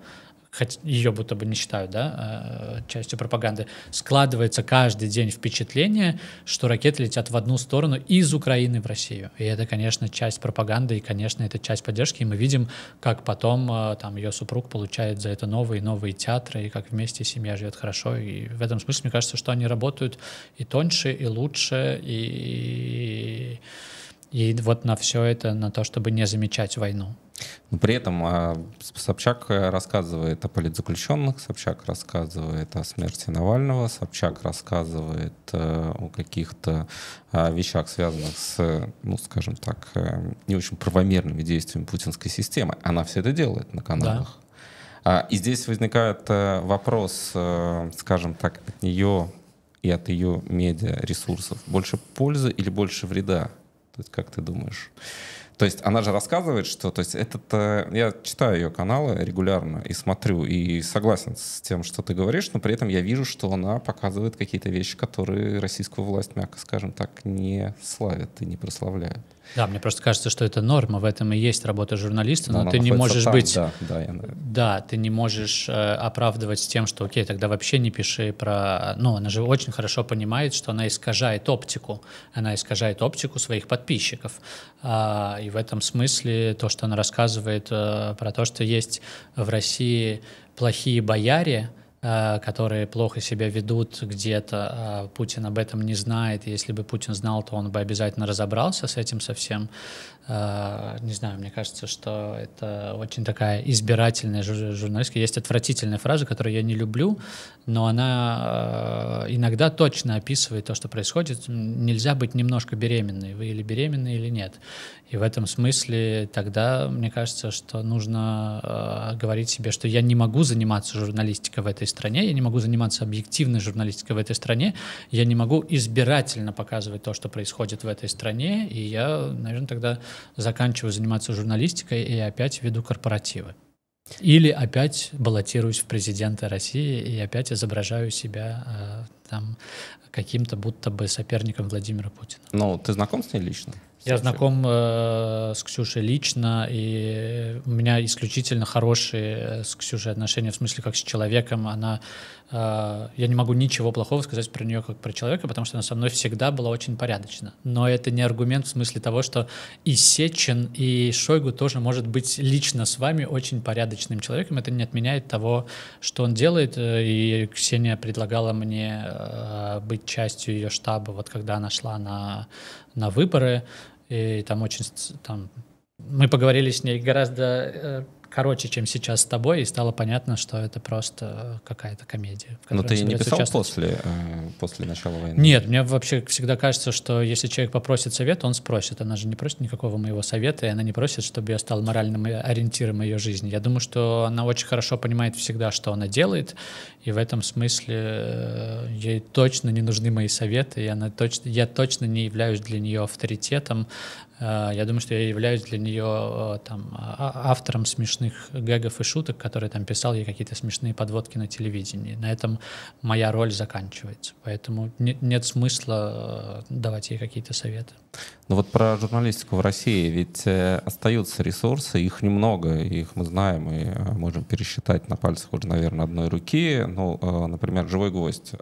хоть ее будто бы не считают да, э, частью пропаганды, складывается каждый день впечатление, что ракеты летят в одну сторону из Украины в Россию. И это, конечно, часть пропаганды, и, конечно, это часть поддержки. И мы видим, как потом э, там ее супруг получает за это новые и новые театры, и как вместе семья живет хорошо. И в этом смысле, мне кажется, что они работают и тоньше, и лучше, и... И вот на все это, на то, чтобы не замечать войну. Но при этом а, Собчак рассказывает о политзаключенных, Собчак рассказывает о смерти Навального, Собчак рассказывает э, о каких-то а, вещах, связанных с, ну, скажем так, э, не очень правомерными действиями путинской системы. Она все это делает на каналах. Да. А, и здесь возникает э, вопрос, скажем так, от нее и от ее медиа ресурсов. Больше пользы или больше вреда? Как ты думаешь? То есть она же рассказывает, что... То есть этот, э, я читаю ее каналы регулярно и смотрю, и согласен с тем, что ты говоришь, но при этом я вижу, что она показывает какие-то вещи, которые российскую власть, мягко скажем так, не славят и не прославляют. Да, мне просто кажется, что это норма, в этом и есть работа журналиста, но, но ты не можешь там, быть... Да, да, я... да, ты не можешь э, оправдывать тем, что, окей, тогда вообще не пиши про... Ну, она же очень хорошо понимает, что она искажает оптику, она искажает оптику своих подписчиков. А, и в этом смысле то, что она рассказывает э, про то, что есть в России плохие бояре, Э, которые плохо себя ведут где-то. Э, Путин об этом не знает. Если бы Путин знал, то он бы обязательно разобрался с этим совсем. А, не знаю, мне кажется, что это очень такая избирательная жур- журналистика. Есть отвратительная фраза, которую я не люблю, но она а, иногда точно описывает то, что происходит. Нельзя быть немножко беременной, вы или беременны, или нет. И в этом смысле тогда, мне кажется, что нужно а, говорить себе, что я не могу заниматься журналистикой в этой стране, я не могу заниматься объективной журналистикой в этой стране, я не могу избирательно показывать то, что происходит в этой стране, и я, наверное, тогда заканчиваю заниматься журналистикой и опять веду корпоративы. Или опять баллотируюсь в президенты России и опять изображаю себя э, там каким-то будто бы соперником Владимира Путина. Ну, ты знаком с ней лично? Я знаком э, с Ксюшей лично, и у меня исключительно хорошие э, с Ксюшей отношения, в смысле, как с человеком. Она я не могу ничего плохого сказать про нее как про человека, потому что она со мной всегда была очень порядочна. Но это не аргумент в смысле того, что и Сечин, и Шойгу тоже может быть лично с вами очень порядочным человеком. Это не отменяет того, что он делает. И Ксения предлагала мне э, быть частью ее штаба, вот когда она шла на, на выборы. И там очень там, мы поговорили с ней гораздо э, короче, чем сейчас с тобой, и стало понятно, что это просто э, какая-то комедия. Но ты не писал после, э, после начала войны? Нет, мне вообще всегда кажется, что если человек попросит совет, он спросит. Она же не просит никакого моего совета, и она не просит, чтобы я стал моральным э, ориентиром ее жизни. Я думаю, что она очень хорошо понимает всегда, что она делает, и в этом смысле э, ей точно не нужны мои советы, и она точно, я точно не являюсь для нее авторитетом, Э, я думаю, что я являюсь для нее э, там, а, а, автором смешных гэгов и шуток, которые там писал ей какие-то смешные подводки на телевидении. На этом моя роль заканчивается. Поэтому нет, нет смысла э, давать ей какие-то советы. Ну вот про журналистику в России, ведь остаются ресурсы, их немного, их мы знаем и можем пересчитать на пальцах уже, наверное, одной руки. Ну, например, «Живой гвоздь»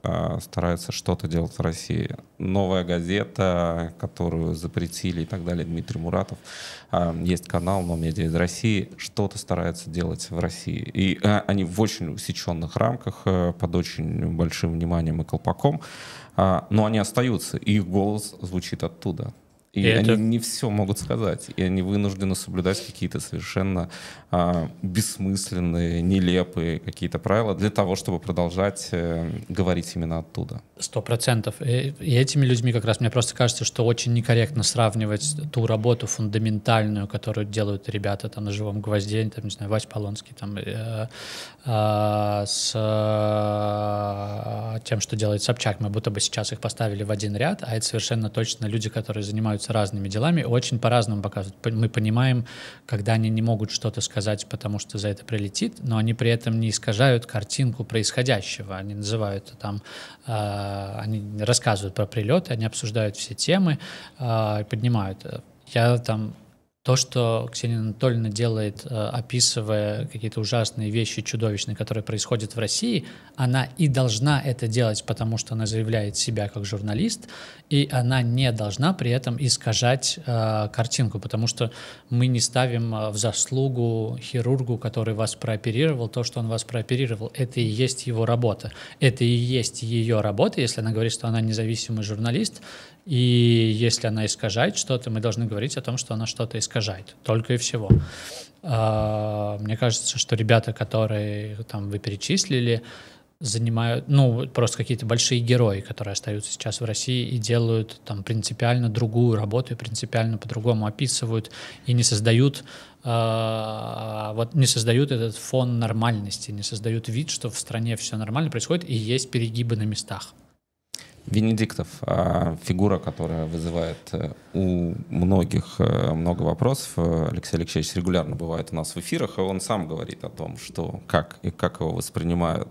старается что-то делать в России. «Новая газета», которую запретили и так далее, Дмитрий Муратов. А, есть канал «Но медиа из России». Что-то стараются делать в России. И а, они в очень усеченных рамках, э, под очень большим вниманием и колпаком. А, но они остаются, и их голос звучит оттуда. И это... они не все могут сказать. И они вынуждены соблюдать какие-то совершенно а, бессмысленные, нелепые какие-то правила для того, чтобы продолжать э, говорить именно оттуда. Сто процентов. И, э, и этими людьми как раз мне просто кажется, что очень некорректно сравнивать ту работу фундаментальную, которую делают ребята там на живом гвозде, там, не знаю, Вась Полонский, там, э, э, с э, тем, что делает Собчак. Мы будто бы сейчас их поставили в один ряд, а это совершенно точно люди, которые занимаются занимаются разными делами, очень по-разному показывают. Мы понимаем, когда они не могут что-то сказать, потому что за это прилетит, но они при этом не искажают картинку происходящего. Они называют там, а, они рассказывают про прилеты, они обсуждают все темы, а, поднимают. Я там то, что Ксения Анатольевна делает, э, описывая какие-то ужасные вещи чудовищные, которые происходят в России, она и должна это делать, потому что она заявляет себя как журналист, и она не должна при этом искажать э, картинку, потому что мы не ставим э, в заслугу хирургу, который вас прооперировал, то, что он вас прооперировал. Это и есть его работа. Это и есть ее работа, если она говорит, что она независимый журналист, и если она искажает что-то, мы должны говорить о том, что она что-то искажает. Только и всего. А, мне кажется, что ребята, которые там вы перечислили, занимают, ну, просто какие-то большие герои, которые остаются сейчас в России и делают там принципиально другую работу и принципиально по-другому описывают и не создают а, вот не создают этот фон нормальности, не создают вид, что в стране все нормально происходит и есть перегибы на местах. Венедиктов, а, фигура, которая вызывает э, у многих э, много вопросов. Э, Алексей Алексеевич регулярно бывает у нас в эфирах, и он сам говорит о том, что как и как его воспринимают.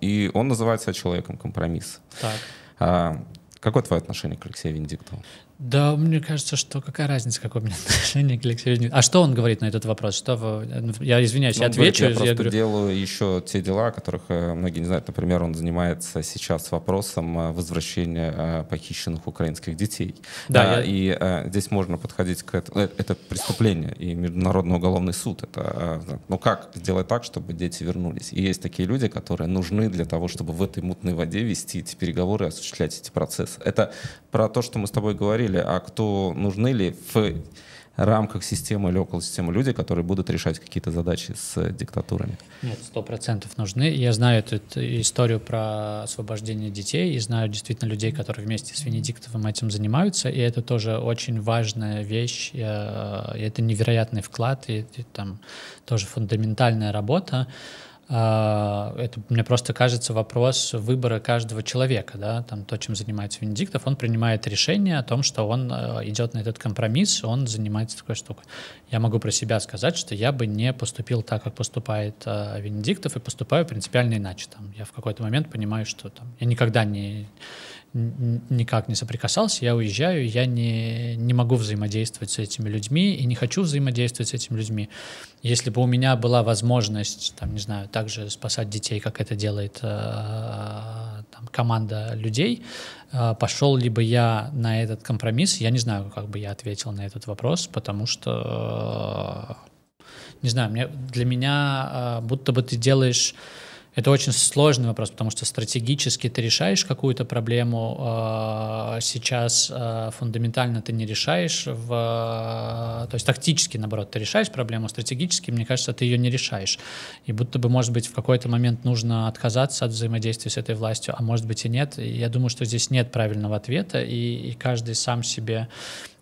И он называется человеком компромисс. Так. А, какое твое отношение к Алексею Венедиктову? Да, мне кажется, что какая разница, какое у меня отношение к Алексею Леонидовичу. А что он говорит на этот вопрос? Что вы... Ну, я извиняюсь, ну, я отвечу. Говорит, я, я говорю... делаю еще те дела, о которых э, многие не знают. Например, он занимается сейчас вопросом э, возвращения э, похищенных украинских детей. Да, а, я... И а, здесь можно подходить к этому. Это преступление, и Международный уголовный суд. Это, ну как сделать так, чтобы дети вернулись? И есть такие люди, которые нужны для того, чтобы в этой мутной воде вести эти переговоры и осуществлять эти процессы. Это про то, что мы с тобой говорили проверили, а кто нужны ли в рамках системы или около системы люди, которые будут решать какие-то задачи с диктатурами. Нет, сто процентов нужны. Я знаю эту историю про освобождение детей и знаю действительно людей, которые вместе с Венедиктовым этим занимаются, и это тоже очень важная вещь, и э, это невероятный вклад, и, и там тоже фундаментальная работа. А, это мне просто кажется вопрос выбора каждого человека, да, там то, чем занимается Венедиктов, он принимает решение о том, что он э, идет на этот компромисс, он занимается такой штукой. Я могу про себя сказать, что я бы не поступил так, как поступает э, Венедиктов, и поступаю принципиально иначе. Там, я в какой-то момент понимаю, что там, я никогда не никак не соприкасался, я уезжаю, я не, не могу взаимодействовать с этими людьми и не хочу взаимодействовать с этими людьми. Если бы у меня была возможность, там, не знаю, также спасать детей, как это делает э, там, команда людей, э, пошел ли бы я на этот компромисс, я не знаю, как бы я ответил на этот вопрос, потому что, э, не знаю, мне, для меня будто бы ты делаешь это очень сложный вопрос, потому что стратегически ты решаешь какую-то проблему, а, сейчас а, фундаментально ты не решаешь, в, а, то есть тактически, наоборот, ты решаешь проблему, стратегически, мне кажется, ты ее не решаешь. И будто бы, может быть, в какой-то момент нужно отказаться от взаимодействия с этой властью, а может быть и нет. я думаю, что здесь нет правильного ответа, и, и каждый сам себе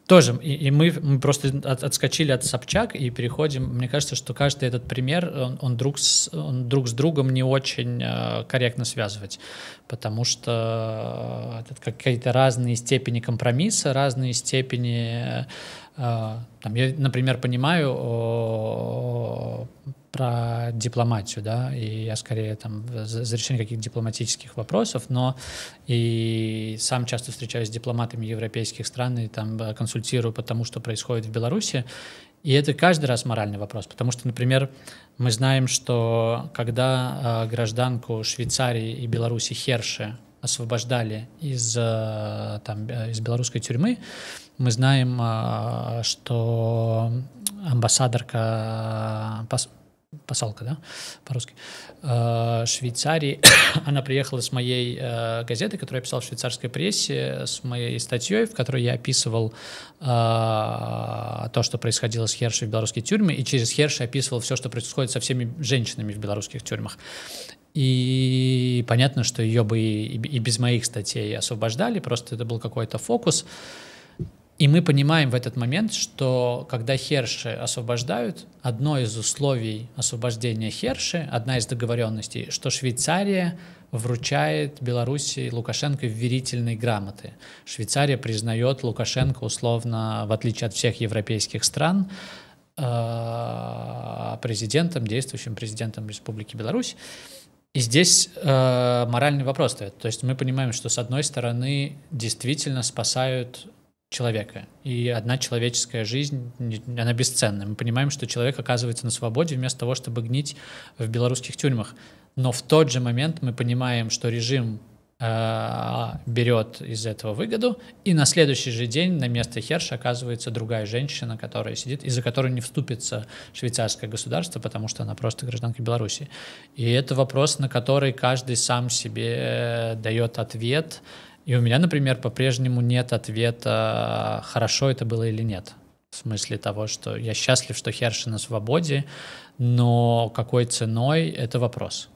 тоже, и, и мы, мы просто от, отскочили от Собчак и переходим. Мне кажется, что каждый этот пример, он, он, друг, с, он друг с другом не очень э, корректно связывать, потому что э, это какие-то разные степени компромисса, разные степени... Э, там, я, например, понимаю... Э, про дипломатию, да, и я скорее там за, за решение каких-то дипломатических вопросов, но и сам часто встречаюсь с дипломатами европейских стран и там э, консультирую по тому, что происходит в Беларуси, и это каждый раз моральный вопрос, потому что, например, мы знаем, что когда э, гражданку Швейцарии и Беларуси Херши освобождали из, э, там, э, из белорусской тюрьмы, мы знаем, э, что амбассадорка э, Посалка, да, по-русски, э, Швейцарии. Она приехала с моей э, газеты, которую я писал в швейцарской прессе, с моей статьей, в которой я описывал э, то, что происходило с Хершей в белорусской тюрьме, и через Херши описывал все, что происходит со всеми женщинами в белорусских тюрьмах. И понятно, что ее бы и без моих статей освобождали, просто это был какой-то фокус. И мы понимаем в этот момент, что когда Херши освобождают, одно из условий освобождения Херши, одна из договоренностей, что Швейцария вручает Беларуси Лукашенко верительные грамоты. Швейцария признает Лукашенко условно, в отличие от всех европейских стран, э, президентом, действующим президентом Республики Беларусь. И здесь э, моральный вопрос стоит. То есть мы понимаем, что с одной стороны действительно спасают человека. И одна человеческая жизнь, она бесценна. Мы понимаем, что человек оказывается на свободе вместо того, чтобы гнить в белорусских тюрьмах. Но в тот же момент мы понимаем, что режим э, берет из этого выгоду, и на следующий же день на место Херша оказывается другая женщина, которая сидит, из-за которой не вступится швейцарское государство, потому что она просто гражданка Беларуси. И это вопрос, на который каждый сам себе э, дает ответ, и у меня, например, по-прежнему нет ответа, хорошо это было или нет. В смысле того, что я счастлив, что Херши на свободе, но какой ценой — это вопрос.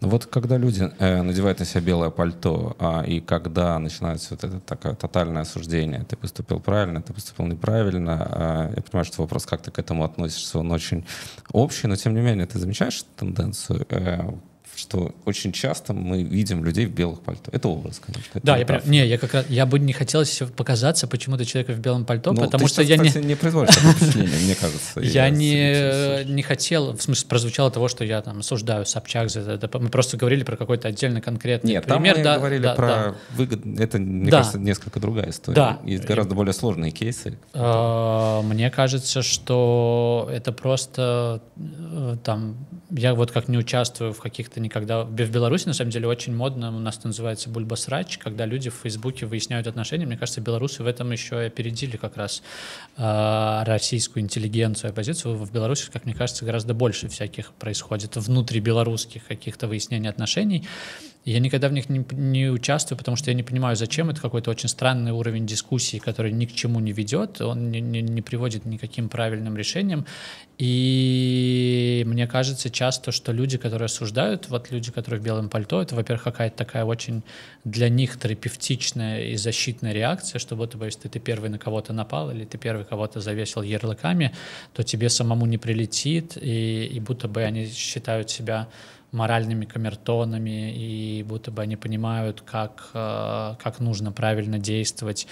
Ну вот когда люди э, надевают на себя белое пальто, а, и когда начинается вот это такое тотальное осуждение, ты поступил правильно, ты поступил неправильно, а, я понимаю, что вопрос, как ты к этому относишься, он очень общий, но тем не менее ты замечаешь тенденцию э, что очень часто мы видим людей в белых пальто. Это образ, конечно. Это да, я прям, не, я как раз, я бы не хотел показаться почему-то человека в белом пальто, ну, потому что сейчас, я кстати, не... не производишь впечатление, мне кажется. Я не, не хотел, в смысле, прозвучало того, что я там осуждаю Собчак за это. Мы просто говорили про какой-то отдельный конкретный Нет, пример. Нет, там мы говорили про выгод, это, мне кажется, несколько другая история. Да. Есть гораздо более сложные кейсы. А, мне кажется, что это просто э, там, я вот как не участвую в каких-то когда в Беларуси, на самом деле, очень модно, у нас это называется бульбасрач, когда люди в Фейсбуке выясняют отношения. Мне кажется, белорусы в этом еще и опередили как раз э, российскую интеллигенцию, оппозицию. В Беларуси, как мне кажется, гораздо больше всяких происходит внутри белорусских каких-то выяснений отношений. Я никогда в них не, не участвую, потому что я не понимаю, зачем. Это какой-то очень странный уровень дискуссии, который ни к чему не ведет, он не, не, не приводит никаким правильным решениям. И мне кажется часто, что люди, которые осуждают, вот люди, которые в белом пальто, это, во-первых, какая-то такая очень для них терапевтичная и защитная реакция, что будто бы типа, если ты первый на кого-то напал или ты первый кого-то завесил ярлыками, то тебе самому не прилетит, и, и будто бы они считают себя моральными камертонами, и будто бы они понимают, как, э, как нужно правильно действовать.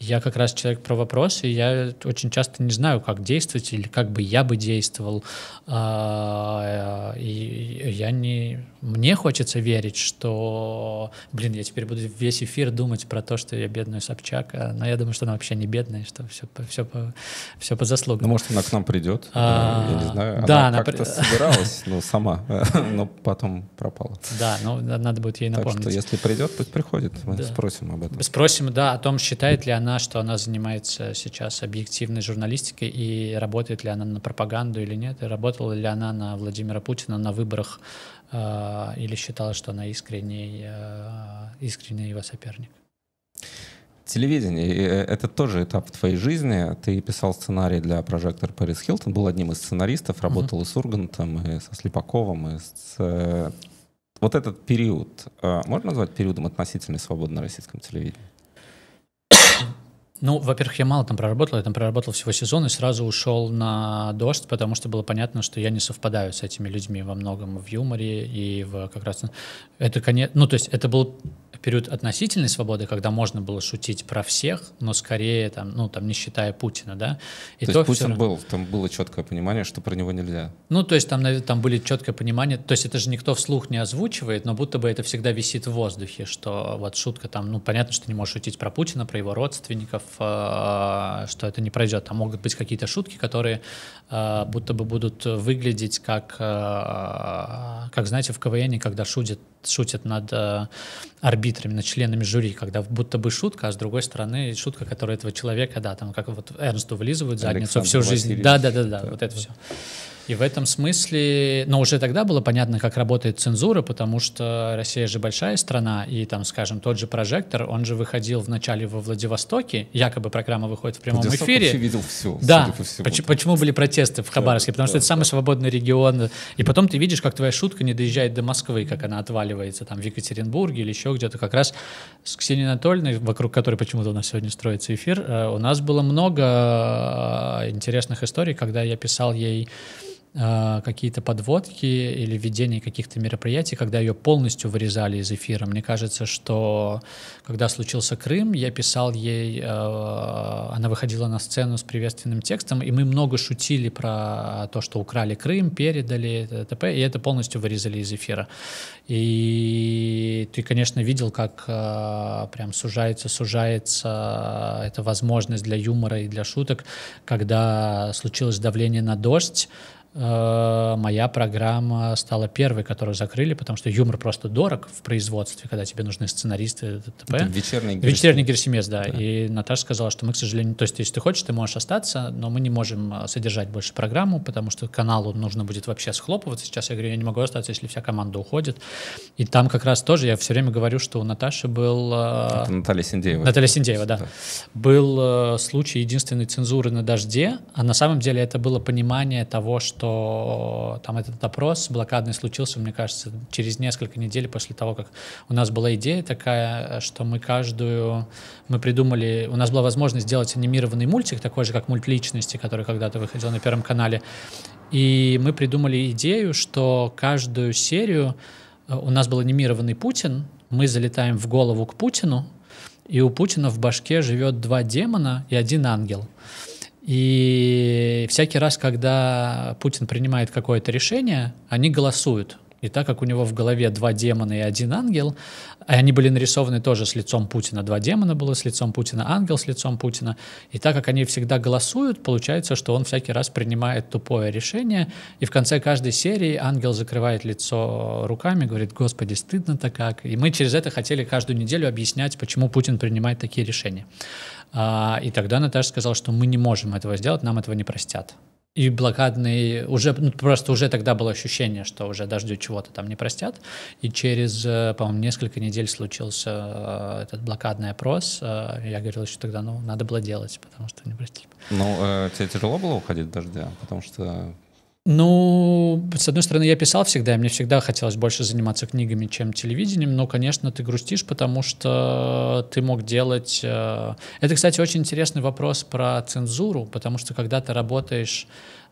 Я как раз человек про вопросы, я очень часто не знаю, как действовать или как бы я бы действовал. А, и я не... Мне хочется верить, что, блин, я теперь буду весь эфир думать про то, что я бедная Собчак, а, но я думаю, что она вообще не бедная, что все по, все по, все по заслугам. Ну, может, она к нам придет, а, я не знаю. Да, она, она как-то при... собиралась, ну, сама, но потом пропала. Да, ну, надо будет ей напомнить. Так что, если придет, пусть приходит, мы спросим об этом. Спросим, да, о том, считает ли она она, что она занимается сейчас объективной журналистикой и работает ли она на пропаганду или нет, и работала ли она на Владимира Путина на выборах э, или считала, что она искренний, э, искренний его соперник. Телевидение — э, это тоже этап в твоей жизни. Ты писал сценарий для «Прожектор Пэрис Хилтон», был одним из сценаристов, работал uh-huh. и с Ургантом, и со Слепаковым, и с... Э, вот этот период, э, можно назвать периодом относительной свободы на российском телевидении? Ну, во-первых, я мало там проработал, я там проработал всего сезон и сразу ушел на дождь, потому что было понятно, что я не совпадаю с этими людьми во многом в юморе и в как раз... Это конец... Ну, то есть это был период относительной свободы, когда можно было шутить про всех, но скорее там, ну, там не считая Путина, да. И то, то есть Путин все... был, там было четкое понимание, что про него нельзя. Ну, то есть там, там были четкое понимание, то есть это же никто вслух не озвучивает, но будто бы это всегда висит в воздухе, что вот шутка там, ну, понятно, что не можешь шутить про Путина, про его родственников, Э, что это не пройдет. А могут быть какие-то шутки, которые э, будто бы будут выглядеть как, э, как знаете, в КВН, когда шутят, шутят над арбитрами, над членами жюри, когда будто бы шутка, а с другой стороны шутка, которая этого человека, да, там как вот Эрнсту вылизывают задницу Александр всю жизнь. Да-да-да, вот это все. И в этом смысле, но уже тогда было понятно, как работает цензура, потому что Россия же большая страна, и там, скажем, тот же прожектор, он же выходил вначале во Владивостоке, якобы программа выходит в прямом Владивосток эфире. Вообще видел все. Да. Всему, почему, почему были протесты в Хабаровске? потому да, что это да. самый свободный регион. И потом ты видишь, как твоя шутка не доезжает до Москвы, как она отваливается там в Екатеринбурге или еще где-то. Как раз с Ксенией Анатольевной, вокруг которой почему-то у нас сегодня строится эфир, э, у нас было много э, интересных историй, когда я писал ей а, какие-то подводки или введение каких-то мероприятий, когда ее полностью вырезали из эфира. Мне кажется, что когда случился Крым, я писал ей, а, она выходила на сцену с приветственным текстом, и мы много шутили про то, что украли Крым, передали, т.п., и это полностью вырезали из эфира. И ты, конечно, видел, как а, прям сужается, сужается эта возможность для юмора и для шуток, когда случилось давление на дождь, Э, моя программа стала первой, которую закрыли, потому что юмор просто дорог в производстве, когда тебе нужны сценаристы. т.п. вечерний Вечерний герсимес, да. да. И Наташа сказала, что мы, к сожалению, то есть если ты хочешь, ты можешь остаться, но мы не можем а, содержать больше программу, потому что каналу нужно будет вообще схлопываться. Сейчас я говорю, я не могу остаться, если вся команда уходит. И там как раз тоже я все время говорю, что у Наташи был... А, это Наталья Синдеева. Наталья Синдеева, да. да. Был э, случай единственной цензуры на дожде, а на самом деле это было понимание того, что что там этот допрос блокадный случился, мне кажется, через несколько недель после того, как у нас была идея такая, что мы каждую, мы придумали, у нас была возможность сделать анимированный мультик, такой же, как мульт личности, который когда-то выходил на Первом канале, и мы придумали идею, что каждую серию э, у нас был анимированный Путин, мы залетаем в голову к Путину, и у Путина в башке живет два демона и один ангел. И всякий раз, когда Путин принимает какое-то решение, они голосуют. И так как у него в голове два демона и один ангел, они были нарисованы тоже с лицом Путина. Два демона было с лицом Путина, ангел с лицом Путина. И так как они всегда голосуют, получается, что он всякий раз принимает тупое решение. И в конце каждой серии ангел закрывает лицо руками, говорит, господи, стыдно-то как. И мы через это хотели каждую неделю объяснять, почему Путин принимает такие решения. А, и тогда Наташа сказала, что мы не можем этого сделать, нам этого не простят. И блокадный уже ну, просто уже тогда было ощущение, что уже дождю чего-то там не простят. И через, э, по-моему, несколько недель случился э, этот блокадный опрос. Э, я говорил что тогда, ну, надо было делать, потому что не простили. Ну, тебе тяжело было уходить дождя, потому что ну, с одной стороны, я писал всегда, и мне всегда хотелось больше заниматься книгами, чем телевидением, но, конечно, ты грустишь, потому что ты мог делать... Э, Это, кстати, очень интересный вопрос про цензуру, потому что когда ты работаешь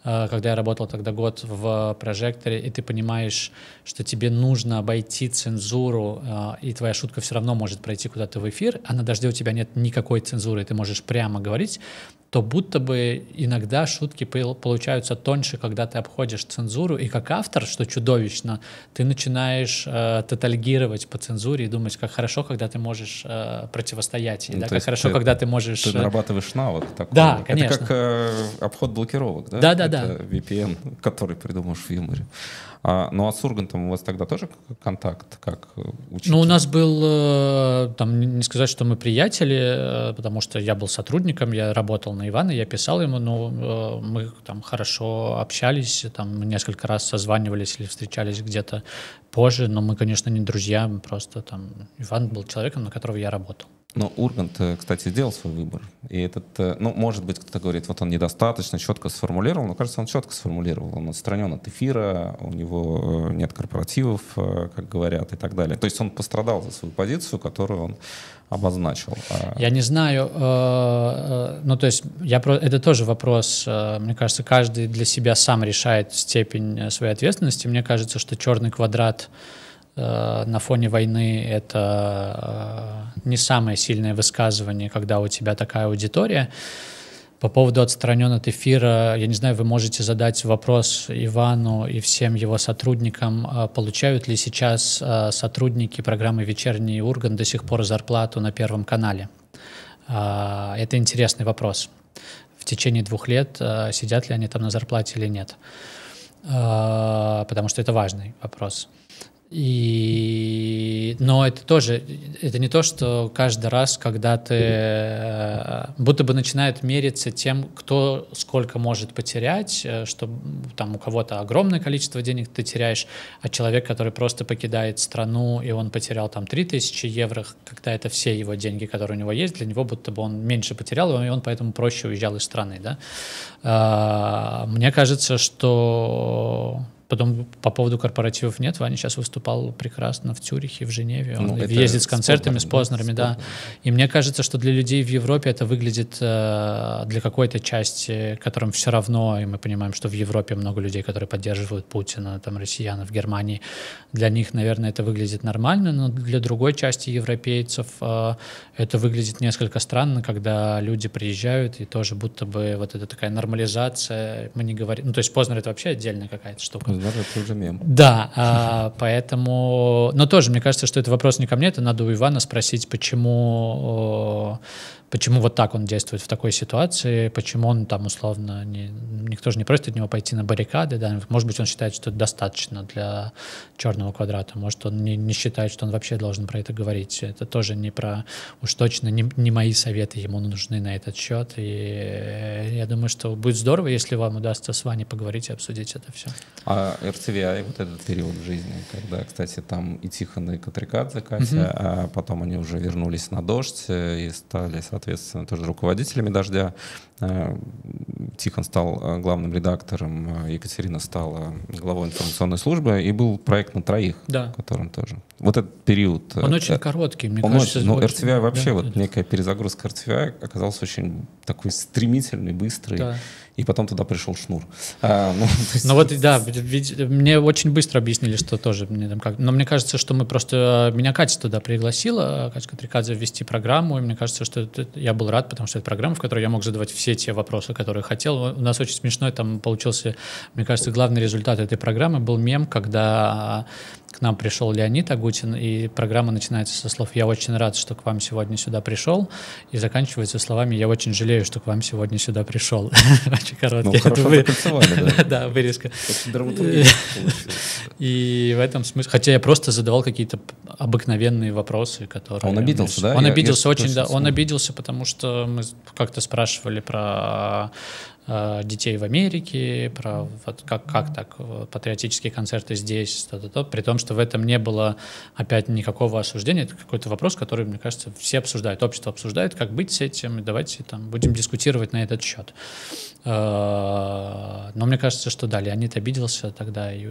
Э, когда я работал тогда год в прожекторе, и ты понимаешь, что тебе нужно обойти цензуру, э, и твоя шутка все равно может пройти куда-то в эфир, а на дожде у тебя нет никакой цензуры, и ты можешь прямо говорить, то будто бы иногда шутки получаются тоньше, когда ты обходишь цензуру, и как автор, что чудовищно, ты начинаешь э, тотальгировать по цензуре и думать, как хорошо, когда ты можешь э, противостоять, и, ну, да, как хорошо, ты, когда ты можешь... Ты э, нарабатываешь навык такой. Да, конечно. Это как э, обход блокировок, да? Да, да, да. это VPN, который придумал в Юморе. А, ну а с Ургантом у вас тогда тоже контакт? Как э, учитель? Ну у нас был, э, там не сказать, что мы приятели, э, потому что я был сотрудником, я работал на Ивана, я писал ему, но мы там хорошо общались, там несколько раз созванивались или встречались где-то позже, но мы, конечно, не друзья, просто там Иван был человеком, на которого я работал. Но Ургант, э, кстати, сделал свой выбор. И этот, э, ну, может быть, кто-то говорит, вот он недостаточно четко сформулировал, но, кажется, он четко сформулировал. Он отстранен от эфира, у него э, нет корпоративов, как говорят, и так далее. То есть он пострадал за свою позицию, которую он обозначил. А я не знаю, ну, то есть я про... это тоже вопрос, мне кажется, каждый для себя сам решает степень своей ответственности. Мне кажется, что черный квадрат — Э, на фоне войны это э, не самое сильное высказывание, когда у тебя такая аудитория. По поводу отстранен от эфира, я не знаю, вы можете задать вопрос Ивану и всем его сотрудникам, э, получают ли сейчас сотрудники программы «Вечерний Ургант» до сих пор зарплату на Первом канале. Это интересный вопрос. В течение двух лет сидят ли они там на зарплате или нет. Потому что это важный вопрос. И... Но это тоже, это не то, что каждый раз, когда ты э, будто бы начинают мериться тем, кто сколько может потерять, э, что там у кого-то огромное количество денег ты теряешь, а человек, который просто покидает страну, и он потерял там 3000 евро, когда это все его деньги, которые у него есть, для него будто бы он меньше потерял, и он поэтому проще уезжал из страны, да. Э, мне кажется, что Потом по поводу корпоративов нет. Ваня сейчас выступал прекрасно в Цюрихе, в Женеве. Он ну, ездит с концертами, с Познерами, да. И мне кажется, что для людей в Европе это выглядит э, для какой-то части, которым все равно, и мы понимаем, что в Европе много людей, которые поддерживают Путина, там, россиян в Германии. Для них, наверное, это выглядит нормально, но для другой части европейцев э, это выглядит несколько странно, когда люди приезжают и тоже будто бы вот это такая нормализация, мы не говорим... Ну, то есть Познер — это вообще отдельная какая-то штука даже ты уже мем. Да, а, поэтому... Но тоже, мне кажется, что это вопрос не ко мне, это надо у Ивана спросить, почему почему вот так он действует в такой ситуации, почему он там условно, не, никто же не просит от него пойти на баррикады, да, может быть, он считает, что это достаточно для черного квадрата, может, он не, не считает, что он вообще должен про это говорить, это тоже не про, уж точно не, не мои советы ему нужны на этот счет, и э, я думаю, что будет здорово, если вам удастся с вами поговорить и обсудить это все. А а вот этот период жизни, когда, кстати, там и Тихон, и Катрикадзе, Катя, угу. а потом они уже вернулись на дождь э, и стали, соответственно, соответственно, тоже руководителями «Дождя». Тихон стал э, главным редактором, э, Екатерина стала главой информационной службы, и был проект на троих, да. которым тоже. Вот этот период... Э, он очень э, короткий, мне он кажется. ну, RTVI вообще, да, вот это. некая перезагрузка RTVI оказалась очень такой стремительной, быстрой. Да. И потом туда пришел шнур. А, ну, есть... ну вот, да, ведь мне очень быстро объяснили, что тоже мне там как. Но мне кажется, что мы просто меня Катя туда пригласила, Катя Катрикадзе вести программу, и мне кажется, что это... я был рад, потому что это программа, в которой я мог задавать все все те вопросы, которые хотел. У нас очень смешной там получился, мне кажется, главный результат этой программы был мем, когда к нам пришел Леонид Агутин, и программа начинается со слов «Я очень рад, что к вам сегодня сюда пришел», и заканчивается словами «Я очень жалею, что к вам сегодня сюда пришел». Очень короткий. Ну, хорошо вы... да. Да, вырезка. И в этом смысле... Хотя я просто задавал какие-то обыкновенные вопросы, которые... Он обиделся, да? Он обиделся очень, да. Он обиделся, потому что мы как-то спрашивали про Э, детей в Америке, про вот как, как так, э, патриотические концерты здесь, то, то, то, при том, что в этом не было опять никакого осуждения. Это какой-то вопрос, который, мне кажется, все обсуждают, общество обсуждает, как быть с этим, и давайте там будем дискутировать на этот счет. Э, но мне кажется, что да, Леонид обиделся тогда и,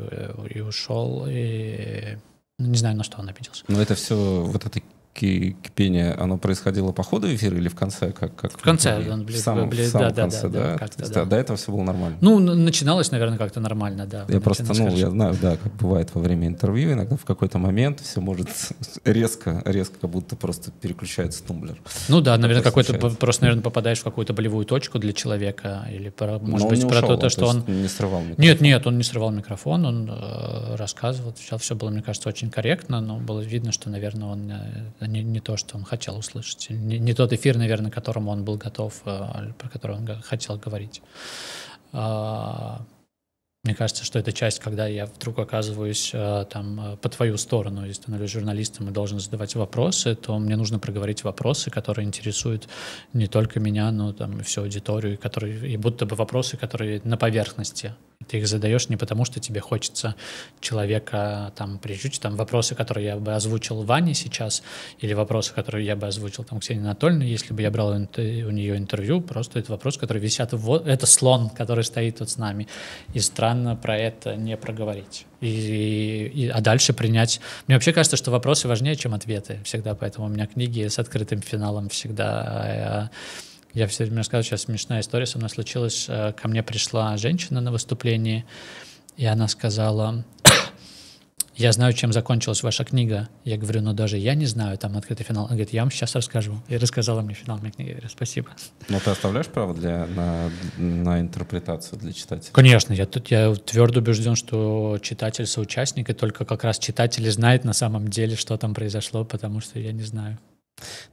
и ушел, и ну, не знаю, на что он обиделся. Но это все вот это кипение, оно происходило по ходу эфира или в конце? Как, как в конце, в, близ, в самом, близ, в самом да, конце, да, да, да, да, есть, да. До этого все было нормально? Ну, начиналось, наверное, как-то нормально, да. Я просто, ну, хорошо. я знаю, да, как бывает во время интервью, иногда в какой-то момент все может резко, резко как будто просто переключается тумблер. Ну да, наверное, какой-то, просто, наверное, попадаешь в какую-то болевую точку для человека, или, про, может Но быть, про ушел, то, что он... не срывал микрофон? Нет, нет, он не срывал микрофон, он э, рассказывал, все, все было, мне кажется, очень корректно, но было видно, что, наверное, он э, Э, не, не то, что он хотел услышать, не, не тот эфир, наверное, которому он был готов, э, про который он хотел говорить. А, мне кажется, что это часть, когда я вдруг оказываюсь э, там по твою сторону и становлюсь журналистом и должен задавать вопросы, то мне нужно проговорить вопросы, которые интересуют не только меня, но там всю аудиторию, которые и будто бы вопросы, которые на поверхности, ты их задаешь не потому, что тебе хочется человека э, там прижучить. Там вопросы, которые я бы озвучил Ване сейчас, или вопросы, которые я бы озвучил там Ксении Анатольевне, если бы я брал э, у нее интервью, просто это вопрос, который висят... Вот, это слон, который стоит вот с нами. И странно про это не проговорить. И, и, а дальше принять... Мне вообще кажется, что вопросы важнее, чем ответы всегда, поэтому у меня книги с открытым финалом всегда... Э, я все время рассказываю, сейчас смешная история со мной случилась. Э, ко мне пришла женщина на выступлении, и она сказала, я знаю, чем закончилась ваша книга. Я говорю, ну даже я не знаю, там открытый финал. Она говорит, я вам сейчас расскажу. И рассказала мне финал моей книги. Я говорю, спасибо. Но ты оставляешь право для, на, на интерпретацию для читателя? Конечно, я тут я твердо убежден, что читатель соучастник, и только как раз читатель знает на самом деле, что там произошло, потому что я не знаю.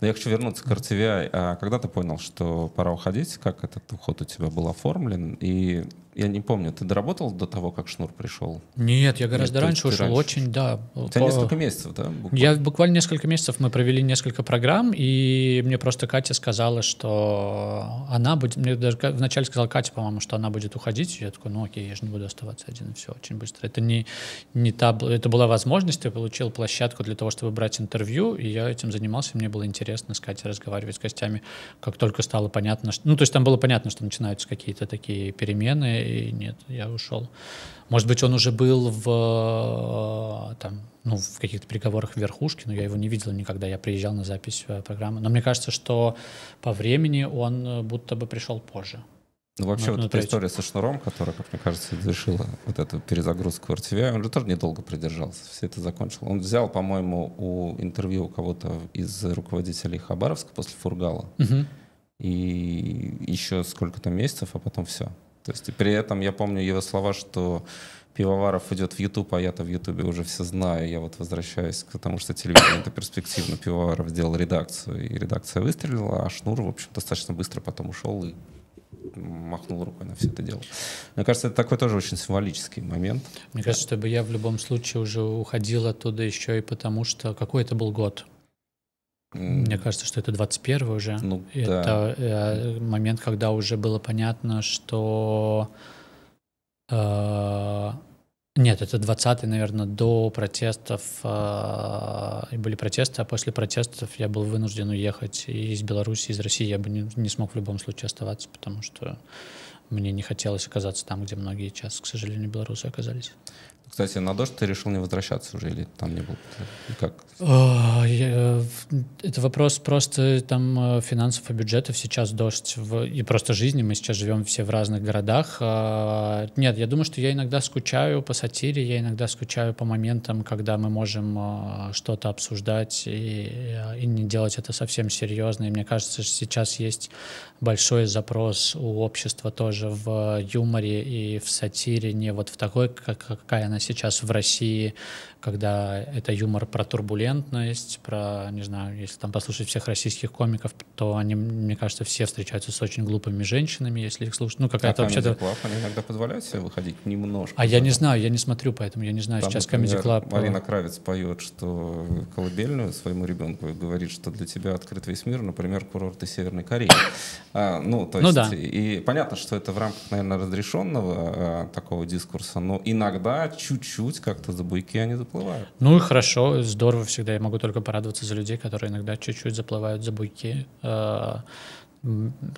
Но я хочу вернуться к RTVI. А когда ты понял, что пора уходить? Как этот уход у тебя был оформлен? И я не помню, ты доработал до того, как Шнур пришел? Нет, я гораздо Нет, раньше ушел, раньше. очень, да. У тебя несколько месяцев, да? Буквально? Я буквально несколько месяцев, мы провели несколько программ, и мне просто Катя сказала, что она будет, мне даже вначале сказала Катя, по-моему, что она будет уходить, я такой, ну окей, я же не буду оставаться один, и все, очень быстро. Это не, не та, это была возможность, я получил площадку для того, чтобы брать интервью, и я этим занимался, и мне было было интересно искать и разговаривать с гостями. Как только стало понятно, что... ну, то есть там было понятно, что начинаются какие-то такие перемены, и нет, я ушел. Может быть, он уже был в, э, там, ну, в каких-то переговорах в верхушке, но я его не видел никогда, я приезжал на запись э, программы. Но мне кажется, что по времени он э, будто бы пришел позже. Ну, вообще, вот эта история со шнуром, которая, как мне кажется, завершила вот эту перезагрузку RTVI, он же тоже недолго придержался, все это закончил. Он взял, по-моему, у интервью у кого-то из руководителей Хабаровска после Фургала, угу. и еще сколько-то месяцев, а потом все. То есть при этом я помню его слова, что Пивоваров идет в YouTube, а я-то в YouTube уже все знаю. Я вот возвращаюсь к тому, что телевидение это перспективно. Пивоваров сделал редакцию, и редакция выстрелила, а Шнур, в общем, достаточно быстро потом ушел и махнул рукой на все это дело. Мне кажется, это такой тоже очень символический момент. Мне кажется, чтобы я в любом случае уже уходил оттуда еще и потому, что какой это был год. Мне кажется, что это 21 уже. Ну, это да. Э, момент, когда уже было понятно, что э, нет, это 20-й, наверное, до протестов. А, были протесты, а после протестов я был вынужден уехать из Беларуси, из России. Я бы не, не смог в любом случае оставаться, потому что мне не хотелось оказаться там, где многие сейчас, к сожалению, белорусы оказались. Кстати, на дождь ты решил не возвращаться уже или там не был? Или как? А, э, это вопрос просто там э, финансов и бюджетов. Сейчас дождь в... и просто жизни. Мы сейчас живем все в разных городах. А, нет, я думаю, что я иногда скучаю по сатире, я иногда скучаю по моментам, когда мы можем а, что-то обсуждать и, и не делать это совсем серьезно. И мне кажется, что сейчас есть большой запрос у общества тоже в юморе и в сатире, не вот в такой, как, какая она сейчас в России когда это юмор про турбулентность, про, не знаю, если там послушать всех российских комиков, то они, мне кажется, все встречаются с очень глупыми женщинами, если их слушать. Ну, какая-то вообще-то... Club, они иногда позволяют себе выходить немножко. А я не знаю, я не смотрю, поэтому я не знаю там, сейчас Comedy Club. Э, Марина Кравец поет, что колыбельную своему ребенку и говорит, что для тебя открыт весь мир, например, курорты Северной Кореи. А, ну, то ну есть, ну, да. и понятно, что это в рамках, наверное, разрешенного а, такого дискурса, но иногда чуть-чуть как-то за буйки они заплывают. Ну и хорошо, здорово всегда. Я могу только порадоваться за людей, которые иногда чуть-чуть заплывают за буйки. Э,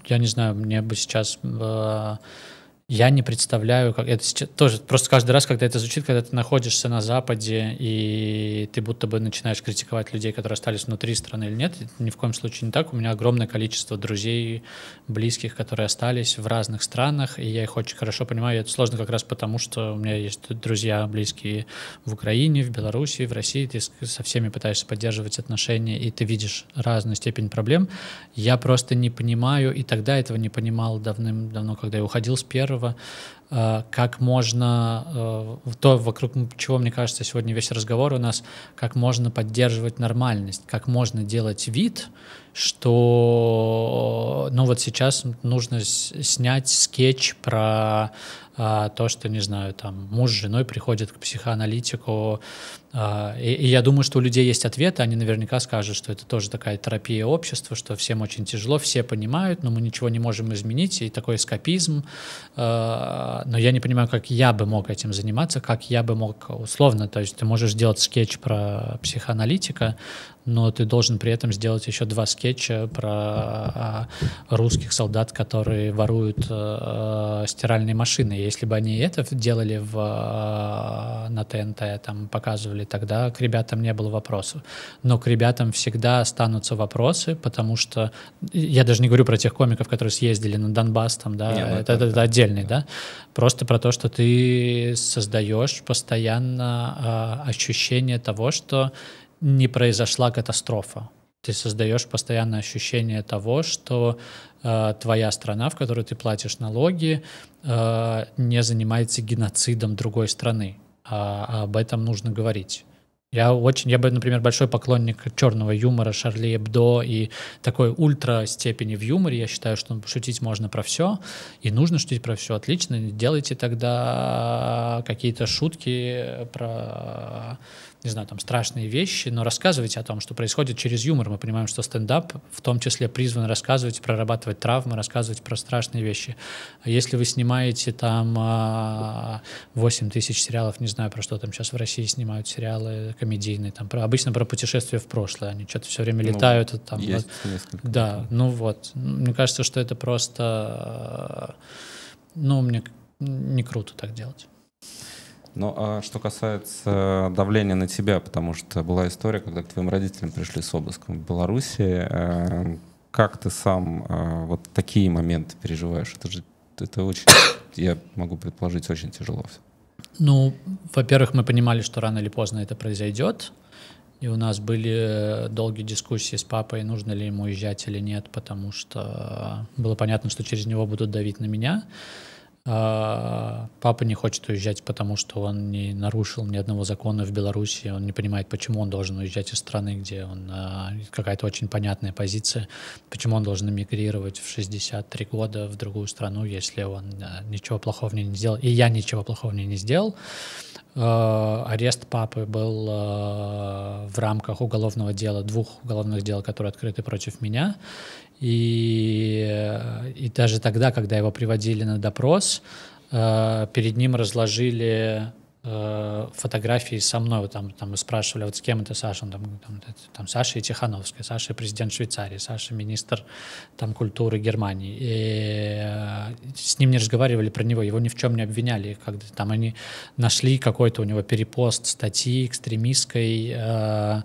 я не знаю, мне бы сейчас э, я не представляю, как это сейчас, тоже просто каждый раз, когда это звучит, когда ты находишься на Западе и ты будто бы начинаешь критиковать людей, которые остались внутри страны или нет, ни в коем случае не так. У меня огромное количество друзей, близких, которые остались в разных странах, и я их очень хорошо понимаю. И это сложно как раз потому, что у меня есть друзья, близкие в Украине, в Беларуси, в России. Ты со всеми пытаешься поддерживать отношения, и ты видишь разную степень проблем. Я просто не понимаю, и тогда этого не понимал давным-давно, когда я уходил с первого этого, э, как можно, э, то, вокруг чего, мне кажется, сегодня весь разговор у нас, как можно поддерживать нормальность, как можно делать вид, что, ну вот сейчас нужно снять скетч про э, то, что, не знаю, там муж с женой приходит к психоаналитику, а, и, и я думаю, что у людей есть ответы, они наверняка скажут, что это тоже такая терапия общества, что всем очень тяжело, все понимают, но мы ничего не можем изменить, и такой эскапизм. А, но я не понимаю, как я бы мог этим заниматься, как я бы мог условно, то есть ты можешь сделать скетч про психоаналитика, но ты должен при этом сделать еще два скетча про а, русских солдат, которые воруют стиральные машины. Если бы они это делали в, на ТНТ, там показывали ставили, тогда к ребятам не было вопросов. Но к ребятам всегда останутся вопросы, потому что я даже не говорю про тех комиков, которые съездили на Донбасс, там, да, не, ну, это, это, это отдельный, да. да, просто про то, что ты создаешь постоянно э, ощущение того, что не произошла катастрофа. Ты создаешь постоянное ощущение того, что э, твоя страна, в которую ты платишь налоги, э, не занимается геноцидом другой страны а, об этом нужно говорить. Я очень, я бы, например, большой поклонник черного юмора Шарли Эбдо и такой ультра степени в юморе. Я считаю, что шутить можно про все, и нужно шутить про все. Отлично, делайте тогда какие-то шутки про не знаю, там страшные вещи, но рассказывать о том, что происходит через юмор. Мы понимаем, что стендап в том числе призван рассказывать, прорабатывать травмы, рассказывать про страшные вещи. Если вы снимаете там 8 а, тысяч сериалов, не знаю, про что там сейчас в России снимают сериалы комедийные, там про, обычно про путешествия в прошлое, они что-то все время ну, летают. Ну, там, есть вот, несколько. Да, ну вот. Мне кажется, что это просто, ну, мне не круто так делать. Ну, а что касается давления на тебя, потому что была история, когда к твоим родителям пришли с обыском в Беларуси. Э, как ты сам э, вот такие моменты переживаешь? Это же это очень, я могу предположить, очень тяжело все. Ну, во-первых, мы понимали, что рано или поздно это произойдет. И у нас были долгие дискуссии с папой, нужно ли ему уезжать или нет, потому что было понятно, что через него будут давить на меня. А, папа не хочет уезжать, потому что он не нарушил ни одного закона в Беларуси. Он не понимает, почему он должен уезжать из страны, где он а, какая-то очень понятная позиция, почему он должен эмигрировать в 63 года в другую страну, если он а, ничего плохого в не сделал. И я ничего плохого в не сделал. Арест папы был в рамках уголовного дела, двух уголовных дел, которые открыты против меня. И, э, и даже тогда, когда его приводили на допрос, э, перед ним разложили э, фотографии со мной, вот там, там спрашивали, вот с кем это Саша, он, там, там, там Саша и Тихановская, Саша президент Швейцарии, Саша министр там, культуры Германии. И э, с ним не разговаривали про него, его ни в чем не обвиняли. Когда там они нашли какой-то у него перепост статьи экстремистской, э,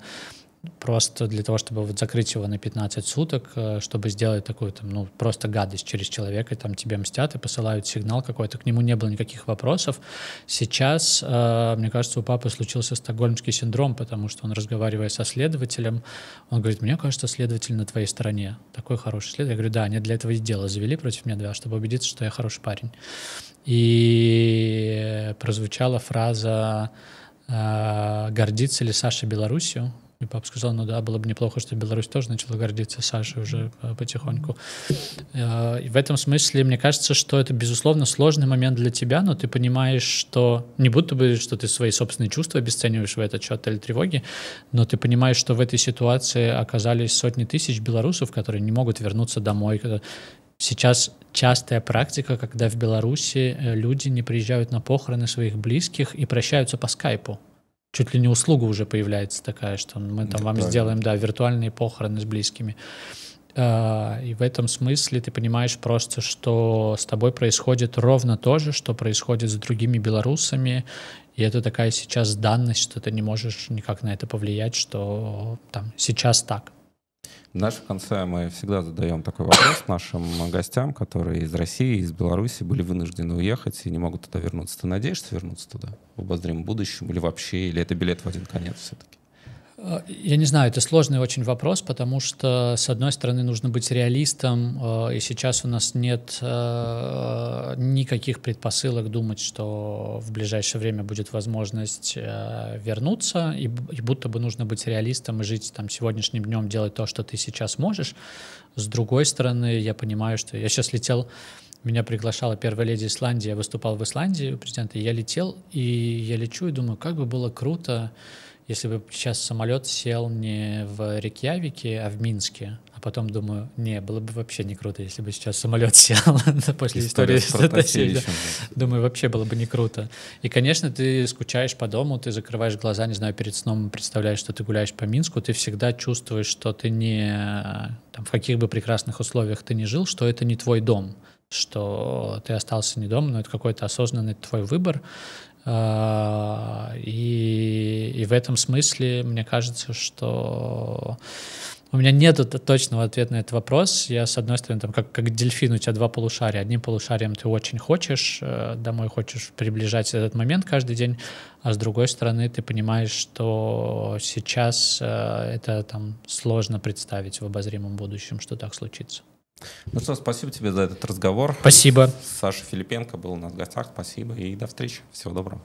просто для того, чтобы вот закрыть его на 15 суток, э, чтобы сделать такую там, ну, просто гадость через человека, и там тебе мстят и посылают сигнал какой-то, к нему не было никаких вопросов. Сейчас, э, мне кажется, у папы случился стокгольмский синдром, потому что он, разговаривая со следователем, он говорит, мне кажется, следователь на твоей стороне, такой хороший следователь. Я говорю, да, они для этого и дело завели против меня, да, чтобы убедиться, что я хороший парень. И прозвучала фраза э, гордится ли Саша Белоруссию? И папа сказал, ну да, было бы неплохо, что Беларусь тоже начала гордиться Сашей уже э, потихоньку. Э, и в этом смысле мне кажется, что это, безусловно, сложный момент для тебя, но ты понимаешь, что не будто бы, что ты свои собственные чувства обесцениваешь в этот счет или тревоги, но ты понимаешь, что в этой ситуации оказались сотни тысяч белорусов, которые не могут вернуться домой, э, сейчас частая практика, когда в Беларуси люди не приезжают на похороны своих близких и прощаются по скайпу чуть ли не услуга уже появляется такая, что мы там да, вам да. сделаем, да, виртуальные похороны с близкими. А, и в этом смысле ты понимаешь просто, что с тобой происходит ровно то же, что происходит с другими белорусами. И это такая сейчас данность, что ты не можешь никак на это повлиять, что там сейчас так. Дальше в конце мы всегда задаем такой вопрос нашим гостям, которые из России, из Беларуси были вынуждены уехать и не могут туда вернуться. Ты надеешься вернуться туда в обозримом будущем или вообще, или это билет в один конец все-таки? Э, я не знаю, это сложный очень вопрос, потому что, с одной стороны, нужно быть реалистом, э, и сейчас у нас нет э, никаких предпосылок думать, что в ближайшее время будет возможность вернуться, и будто бы нужно быть реалистом и жить там сегодняшним днем, делать то, что ты сейчас можешь. С другой стороны, я понимаю, что я сейчас летел меня приглашала первая леди Исландии, я выступал в Исландии у президента, я летел, и я лечу и думаю, как бы было круто, если бы сейчас самолет сел не в Рикьявике, а в Минске, а потом думаю, не, было бы вообще не круто, если бы сейчас самолет сел после истории с Татасилем. Думаю, вообще было бы не круто. И, конечно, ты скучаешь по дому, ты закрываешь глаза, не знаю, перед сном представляешь, что ты гуляешь по Минску, ты всегда чувствуешь, что ты не... Там, в каких бы прекрасных условиях ты не жил, что это не твой дом что ты остался не дома, но это какой-то осознанный твой выбор. А, и, и в этом смысле мне кажется, что у меня нет точного ответа на этот вопрос. Я, с одной стороны, там, как, как дельфин, у тебя два полушария. Одним полушарием ты очень хочешь э, домой, хочешь приближать этот момент каждый день, а с другой стороны, ты понимаешь, что сейчас э, это там сложно представить в обозримом будущем, что так случится. Ну что, спасибо тебе за этот разговор. Спасибо. Саша Филипенко был у нас в гостях. Спасибо и до встречи. Всего доброго.